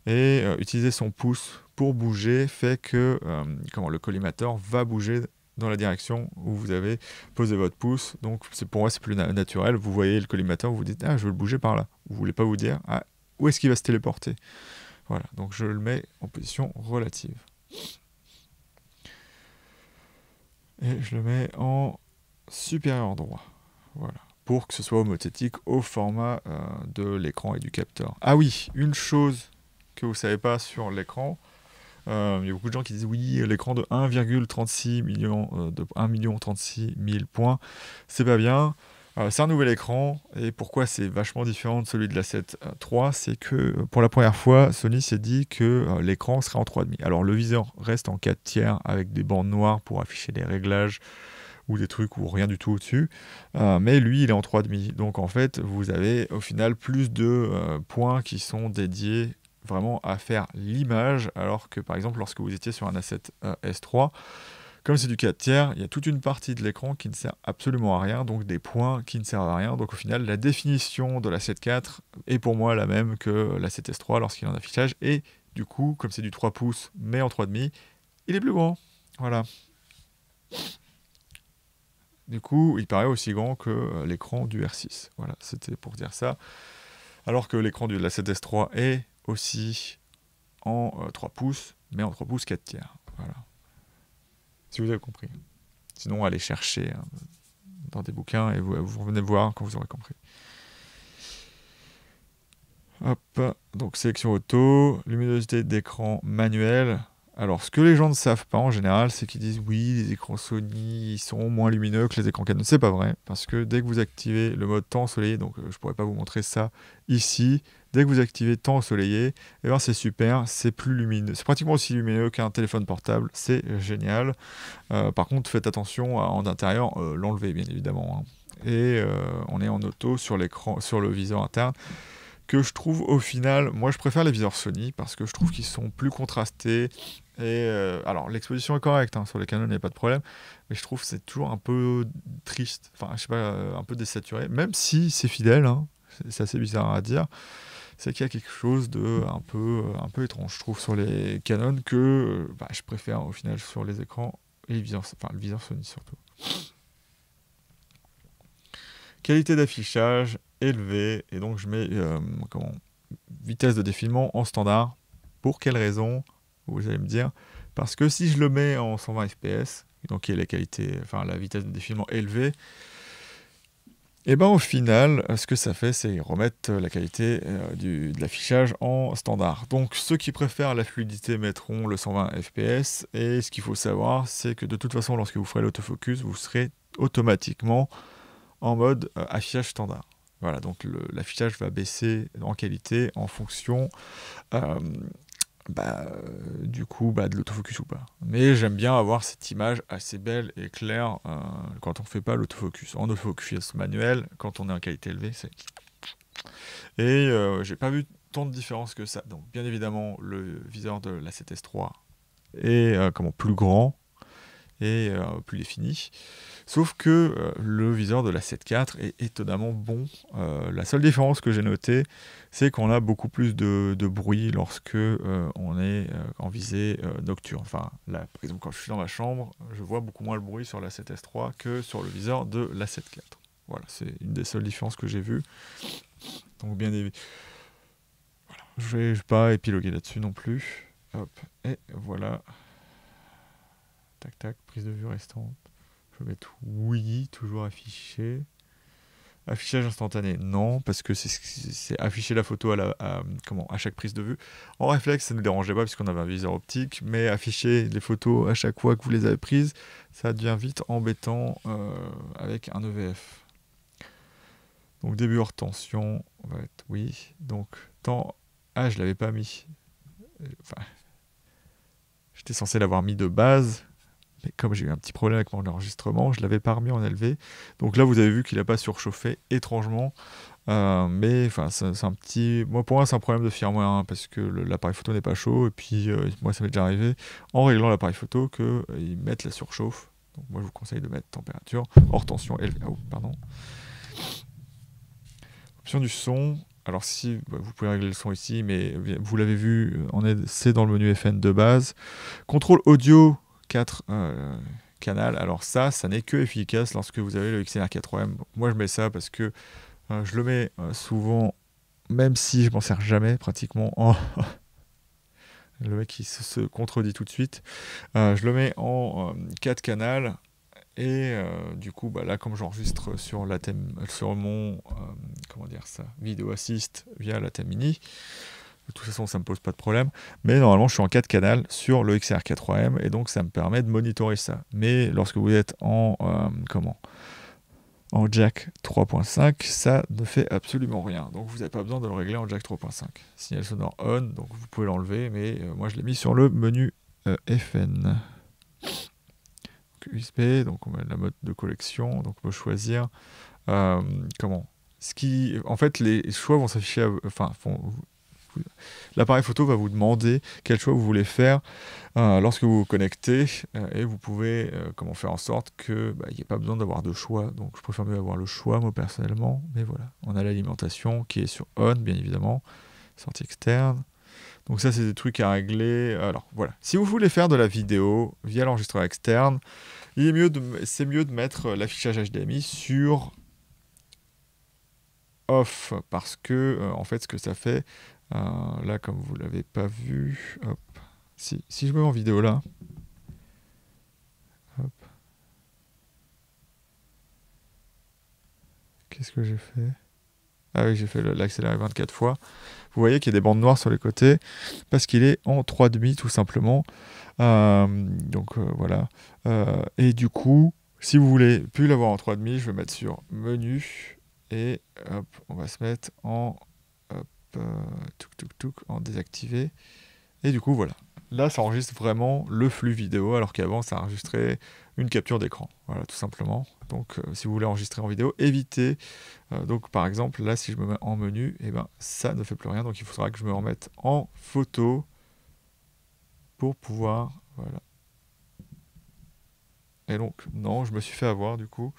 et euh, utiliser son pouce pour bouger fait que euh, comment, le collimateur va bouger dans la direction où vous avez posé votre pouce. Donc c'est pour moi c'est plus naturel. Vous voyez le collimateur, vous vous dites ah je veux le bouger par là. Vous voulez pas vous dire ah, où est-ce qu'il va se téléporter. Voilà, donc je le mets en position relative. Et je le mets en supérieur droit. Voilà. Pour que ce soit homothétique au format euh, de l'écran et du capteur. Ah oui, une chose que vous ne savez pas sur l'écran, euh, il y a beaucoup de gens qui disent oui, l'écran de 1,36 euh, million, de 1 million points, c'est pas bien. Euh, c'est un nouvel écran et pourquoi c'est vachement différent de celui de la 7 euh, c'est que euh, pour la première fois, Sony s'est dit que l'écran serait en 3,5. Alors le viseur reste en 4 tiers avec des bandes noires pour afficher des réglages ou des trucs ou rien du tout au-dessus. mais lui, il est en 3,5. Donc en fait, vous avez au final plus de points qui sont dédiés vraiment à faire l'image, alors que par exemple lorsque vous étiez sur un A7 S3, comme c'est du 4 tiers, il y a toute une partie de l'écran qui ne sert absolument à rien, donc des points qui ne servent à rien. Donc au final, la définition de la 7.4 est pour moi la même que la 7S3 lorsqu'il est en affichage. Et du coup, comme c'est du 3 pouces, mais en 3,5, il est plus grand. Voilà. Du coup, il paraît aussi grand que euh, l'écran du R6. Voilà, c'était pour dire ça. Alors que l'écran de la 7S3 est aussi en 3 euh, pouces, mais en 3 pouces 4 tiers. Voilà vous avez compris. Sinon, allez chercher hein, dans des bouquins et vous, revenez voir quand vous aurez compris. Hop, donc sélection auto, luminosité d'écran manuel. Alors, ce que les gens ne savent pas en général, c'est qu'ils disent oui, les écrans Sony sont moins lumineux que les écrans Canon. C'est pas vrai, parce que dès que vous activez le mode temps soleil donc euh, je pourrais pas vous montrer ça ici, Dès que vous activez temps ensoleillé, eh ben c'est super, c'est plus lumineux. C'est pratiquement aussi lumineux qu'un téléphone portable, c'est génial. Euh, par contre, faites attention à, en intérieur, euh, l'enlever bien évidemment. Hein. Et euh, on est en auto sur l'écran, sur le viseur interne que je trouve au final, moi je préfère les viseurs Sony parce que je trouve qu'ils sont plus contrastés. Et alors l'exposition est correcte hein, sur les canaux, il n'y a pas de problème, mais je trouve c'est toujours un peu triste, enfin je sais pas, un peu désaturé, même si c'est fidèle, hein. c'est assez bizarre à dire c'est qu'il y a quelque chose de un peu, euh, un peu étrange, je trouve, sur les canons que euh, bah, je préfère au final sur les écrans et le enfin, le viseur Sony surtout. Qualité d'affichage élevée, et donc je mets euh, vitesse de défilement en standard. Pour quelle raison Vous allez me dire. Parce que si je le mets en 120 fps, donc qui est la qualité, enfin la vitesse de défilement élevée, et eh bien au final, ce que ça fait, c'est remettre euh, la qualité euh, de l'affichage en standard. Donc ceux qui préfèrent la fluidité mettront le 120 fps. Et ce qu'il faut savoir, c'est que de toute façon, lorsque vous ferez l'autofocus, vous serez automatiquement en mode euh, affichage standard. Voilà, donc l'affichage va baisser en qualité en fonction bah, euh, du coup, bah, de l'autofocus ou pas. Mais j'aime bien avoir cette image assez belle et claire euh, quand on ne fait pas l'autofocus. En autofocus manuel, quand on est en qualité élevée, c'est. Et euh, j'ai pas vu tant de différence que ça. Donc, bien évidemment, le viseur de la CTS3 est comment plus grand, et euh, plus défini. Sauf que euh, le viseur de la 7.4 est étonnamment bon. Euh, la seule différence que j'ai notée, c'est qu'on a beaucoup plus de, bruit lorsque on est en visée nocturne. Enfin, là, par exemple, quand je suis dans ma chambre, je vois beaucoup moins le bruit sur la 7S3 que sur le viseur de la 7.4. Voilà, c'est une des seules différences que j'ai vues. Donc bien évidemment. je vais pas épiloguer là-dessus non plus. et voilà. Tac, tac, prise de vue restante. Je vais mettre oui, toujours affiché. Affichage instantané, non, parce que c'est afficher la photo à, la, comment, à chaque prise de vue. En réflexe, ça ne nous dérangeait pas puisqu'on avait un viseur optique, mais afficher les photos à chaque fois que vous les avez prises, ça devient vite embêtant euh, avec un EVF. Donc début hors tension, on va mettre oui. Donc temps, ah je l'avais pas mis. j'étais censé l'avoir mis de base, mais comme j'ai eu un petit problème avec mon enregistrement, je ne l'avais pas remis en élevé. Donc là, vous avez vu qu'il n'a pas surchauffé étrangement. Euh, mais enfin, c'est un petit. Moi, pour moi, c'est un problème de firmware hein, parce que l'appareil photo n'est pas chaud. Et puis, euh, moi, ça m'est déjà arrivé en réglant l'appareil photo qu'ils mettent la surchauffe. Donc, moi, je vous conseille de mettre température hors tension élevée. Oh, pardon. Option du son. Alors, si bah, vous pouvez régler le son ici, mais eh vous l'avez vu, c'est dans le menu FN de base. Contrôle audio, 4 euh, canals, Alors ça, ça n'est que efficace lorsque vous avez le XLR4M. Moi, je mets ça parce que euh, je le mets euh, souvent, même si je m'en sers jamais pratiquement en... le mec qui se, contredit tout de suite. je le mets en 4 canals Et du coup, bah, là, comme j'enregistre sur, sur mon comment dire ça, vidéo assist via la thème mini, de toute façon, ça ne me pose pas de problème. Mais normalement, je suis en 4 canals sur le XR4M et donc ça me permet de monitorer ça. Mais lorsque vous êtes en, euh, comment en jack 3.5, ça ne fait absolument rien. Donc vous n'avez pas besoin de le régler en jack 3.5. Signal sonore on, donc vous pouvez l'enlever, mais euh, moi je l'ai mis sur le menu euh, FN. USB, donc on met la mode de collection, donc on peut choisir comment ce qui, en fait, les choix vont s'afficher, enfin, vous. L'appareil photo va vous demander quel choix vous voulez faire euh, lorsque vous vous connectez euh, et vous pouvez euh, comment faire en sorte que qu'il bah, n'y ait pas besoin d'avoir de choix. Donc je préfère mieux avoir le choix moi personnellement, mais voilà. On a l'alimentation qui est sur on bien évidemment, sortie externe. Donc ça c'est des trucs à régler. Alors voilà, si vous voulez faire de la vidéo via l'enregistreur externe, il est mieux de, c'est mieux de mettre l'affichage HDMI sur off parce que en fait ce que ça fait euh, là, comme vous l'avez pas vu, Si, je mets en vidéo là, qu'est-ce que j'ai fait Ah oui, j'ai fait l'accélérer 24 fois. Vous voyez qu'il y a des bandes noires sur les côtés parce qu'il est en 3,5 tout simplement. Euh, donc euh, voilà. et du coup, si vous voulez plus l'avoir en 3,5, je vais mettre sur menu et hop, on va se mettre en euh, touc, tuk tuk en désactiver. Et du coup, voilà. Là, ça enregistre vraiment le flux vidéo, alors qu'avant, ça enregistrait une capture d'écran. Voilà, tout simplement. Donc, euh, si vous voulez enregistrer en vidéo, évitez. Euh, donc, par exemple, là, si je me mets en menu, et eh ben, ça ne fait plus rien. Donc, il faudra que je me remette en photo pour pouvoir. Voilà. Et donc, non, je me suis fait avoir du coup.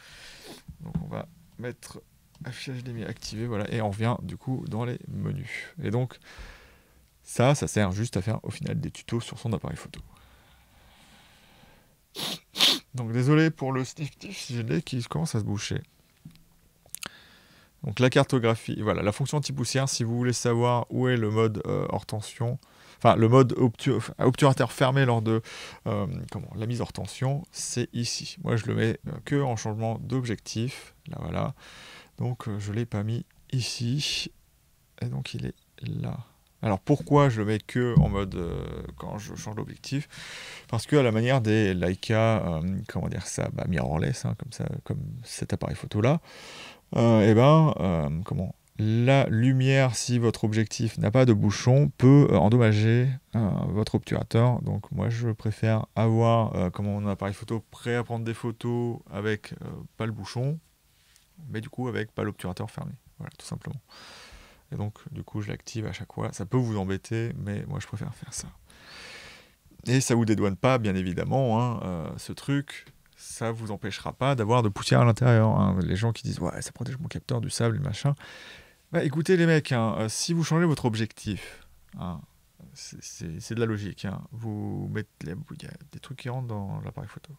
Donc, on va mettre affichage des mises activé, voilà, et on revient du coup dans les menus. Et donc, ça, ça sert juste à faire au final des tutos sur son appareil photo. Donc désolé pour le sniff-tif si j'ai qui commence à se boucher. Donc la cartographie, voilà, la fonction anti-poussière, si vous voulez savoir où est le mode euh, hors tension, enfin le mode euh, obturateur fermé lors de euh, comment, la mise hors tension, c'est ici. Moi je le mets que en changement d'objectif, là voilà. Donc euh, je ne l'ai pas mis ici. Et donc il est là. Alors pourquoi je le mets que en mode euh, quand je change d'objectif Parce que à la manière des Leica, euh, comment dire ça, bah, mirrorless, hein, comme ça, comme cet appareil photo là, et eh ben comment la lumière, si votre objectif n'a pas de bouchon, peut endommager votre obturateur. Donc moi je préfère avoir comme mon appareil photo prêt à prendre des photos avec pas le bouchon mais du coup avec pas bah, l'obturateur fermé. Voilà, tout simplement. Et donc, du coup, je l'active à chaque fois. Ça peut vous embêter, mais moi, je préfère faire ça. Et ça vous dédouane pas, bien évidemment, hein, euh, ce truc. Ça vous empêchera pas d'avoir de poussière à l'intérieur. Hein. Les gens qui disent ouais, ça protège mon capteur du sable machin. Bah, écoutez les mecs, hein, euh, si vous changez votre objectif, hein, c'est de la logique. Vous mettez, il y a des trucs qui rentrent dans l'appareil photo.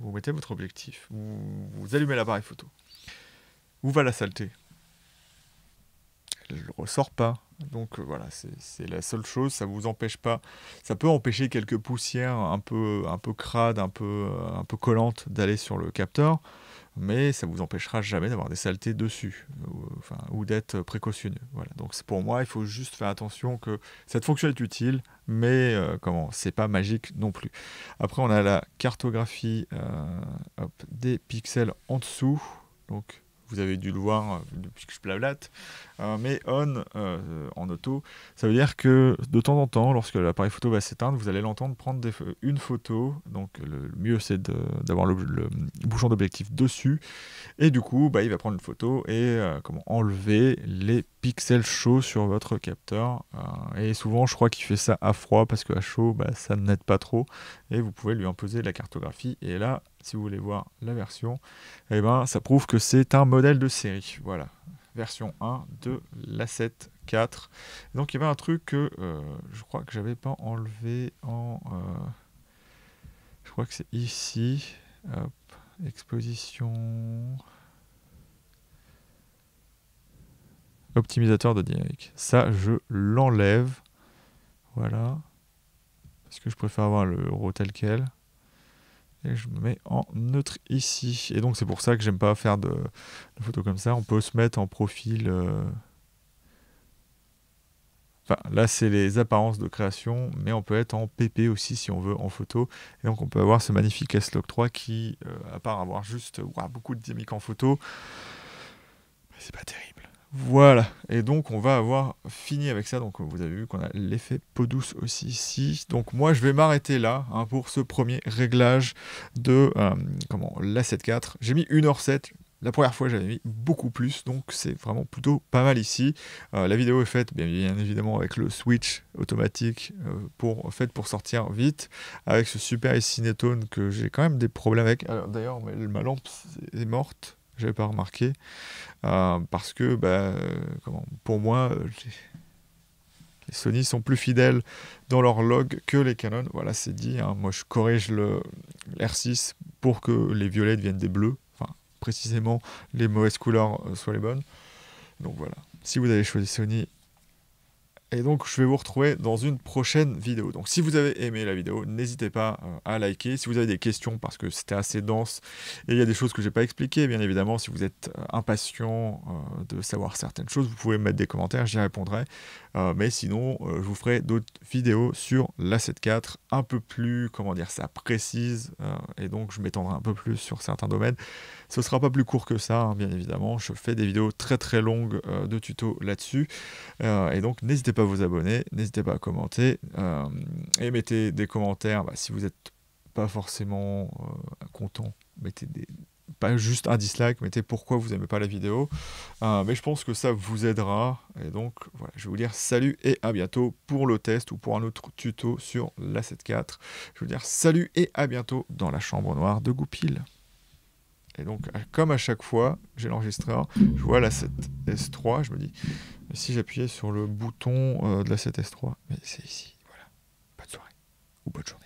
Vous mettez votre objectif, vous, vous allumez l'appareil photo, où va la saleté Elle ne ressort pas. Donc euh, voilà, c'est la seule chose, ça vous empêche pas, ça peut empêcher quelques poussières un peu, un peu crades, un peu, euh, un peu collantes d'aller sur le capteur, mais ça vous empêchera jamais d'avoir des saletés dessus, ou, ou d'être précautionneux. Voilà. Donc pour moi, il faut juste faire attention que cette fonction est utile, mais euh, comment, c'est pas magique non plus. Après, on a la cartographie des pixels en dessous, donc vous avez dû le voir euh, depuis que je blablate. Hein, mais on euh, en auto, ça veut dire que de temps en temps, lorsque l'appareil photo va s'éteindre, vous allez l'entendre prendre des, une photo. Donc le mieux c'est d'avoir le, bouchon d'objectif dessus. Et du coup, bah, il va prendre une photo et euh, comment enlever les pixels chauds sur votre capteur. Hein. et souvent, je crois qu'il fait ça à froid parce que à chaud, bah, ça n'aide pas trop. Et vous pouvez lui imposer la cartographie. Et là, si vous voulez voir la version, et eh ben, ça prouve que c'est un modèle de série. Voilà, version 1 de l'asset 4. Donc il y avait un truc que euh, je crois que j'avais pas enlevé en... Euh, je crois que c'est ici. exposition... Optimisateur de dynamique. Ça, je l'enlève. Voilà. Parce que je préfère avoir le euro tel quel je me mets en neutre ici. Et donc c'est pour ça que j'aime pas faire de, photos comme ça. On peut se mettre en profil. Euh, enfin, là c'est les apparences de création, mais on peut être en PP aussi si on veut en photo. Et donc on peut avoir ce magnifique s 3 qui, euh, à part avoir juste beaucoup de dynamique en photo, c'est pas terrible. Voilà, et donc on va avoir fini avec ça. Donc vous avez vu qu'on a l'effet peau douce aussi ici. Donc moi je vais m'arrêter là hein, pour ce premier réglage de euh, comment la 7.4. J'ai mis 1h7, la première fois, j'avais mis beaucoup plus, donc c'est vraiment plutôt pas mal ici. Euh, la vidéo est faite, bien, évidemment, avec le switch automatique euh, pour, fait pour sortir vite, avec ce super Cinetone que j'ai quand même des problèmes avec. D'ailleurs, ma lampe est morte, j'avais pas remarqué. Euh, parce que, bah, euh, pour moi, les Sony sont plus fidèles dans leur log que les Canon. Voilà, c'est dit. Hein. Moi, je corrige le R6 pour que les violets deviennent des bleus. Enfin, précisément, les mauvaises couleurs euh, soient les bonnes. Donc voilà. Si vous avez choisi Sony, et donc, je vais vous retrouver dans une prochaine vidéo. Donc, si vous avez aimé la vidéo, n'hésitez pas euh, à liker. Si vous avez des questions, parce que c'était assez dense et il y a des choses que je n'ai pas expliquées, bien évidemment, si vous êtes euh, impatient euh, de savoir certaines choses, vous pouvez mettre des commentaires, j'y répondrai. mais sinon, je vous ferai d'autres vidéos sur la 4 un peu plus, comment dire ça, précise. et donc, je m'étendrai un peu plus sur certains domaines. Ce ne sera pas plus court que ça, hein, bien évidemment. Je fais des vidéos très très longues euh, de tutos là-dessus. Euh, et donc n'hésitez pas à vous abonner, n'hésitez pas à commenter euh, et mettez des commentaires bah, si vous n'êtes pas forcément content. Mettez des, pas juste un dislike, mettez pourquoi vous n'aimez pas la vidéo. mais je pense que ça vous aidera. Et donc voilà, je vais vous dire salut et à bientôt pour le test ou pour un autre tuto sur la 7.4. Je vais vous dire salut et à bientôt dans la chambre noire de Goupil. Et donc, comme à chaque fois, j'ai l'enregistreur, je vois la 7S3, je me dis, si j'appuyais sur le bouton euh, de la 7S3, mais c'est ici, voilà, pas de soirée ou pas de journée.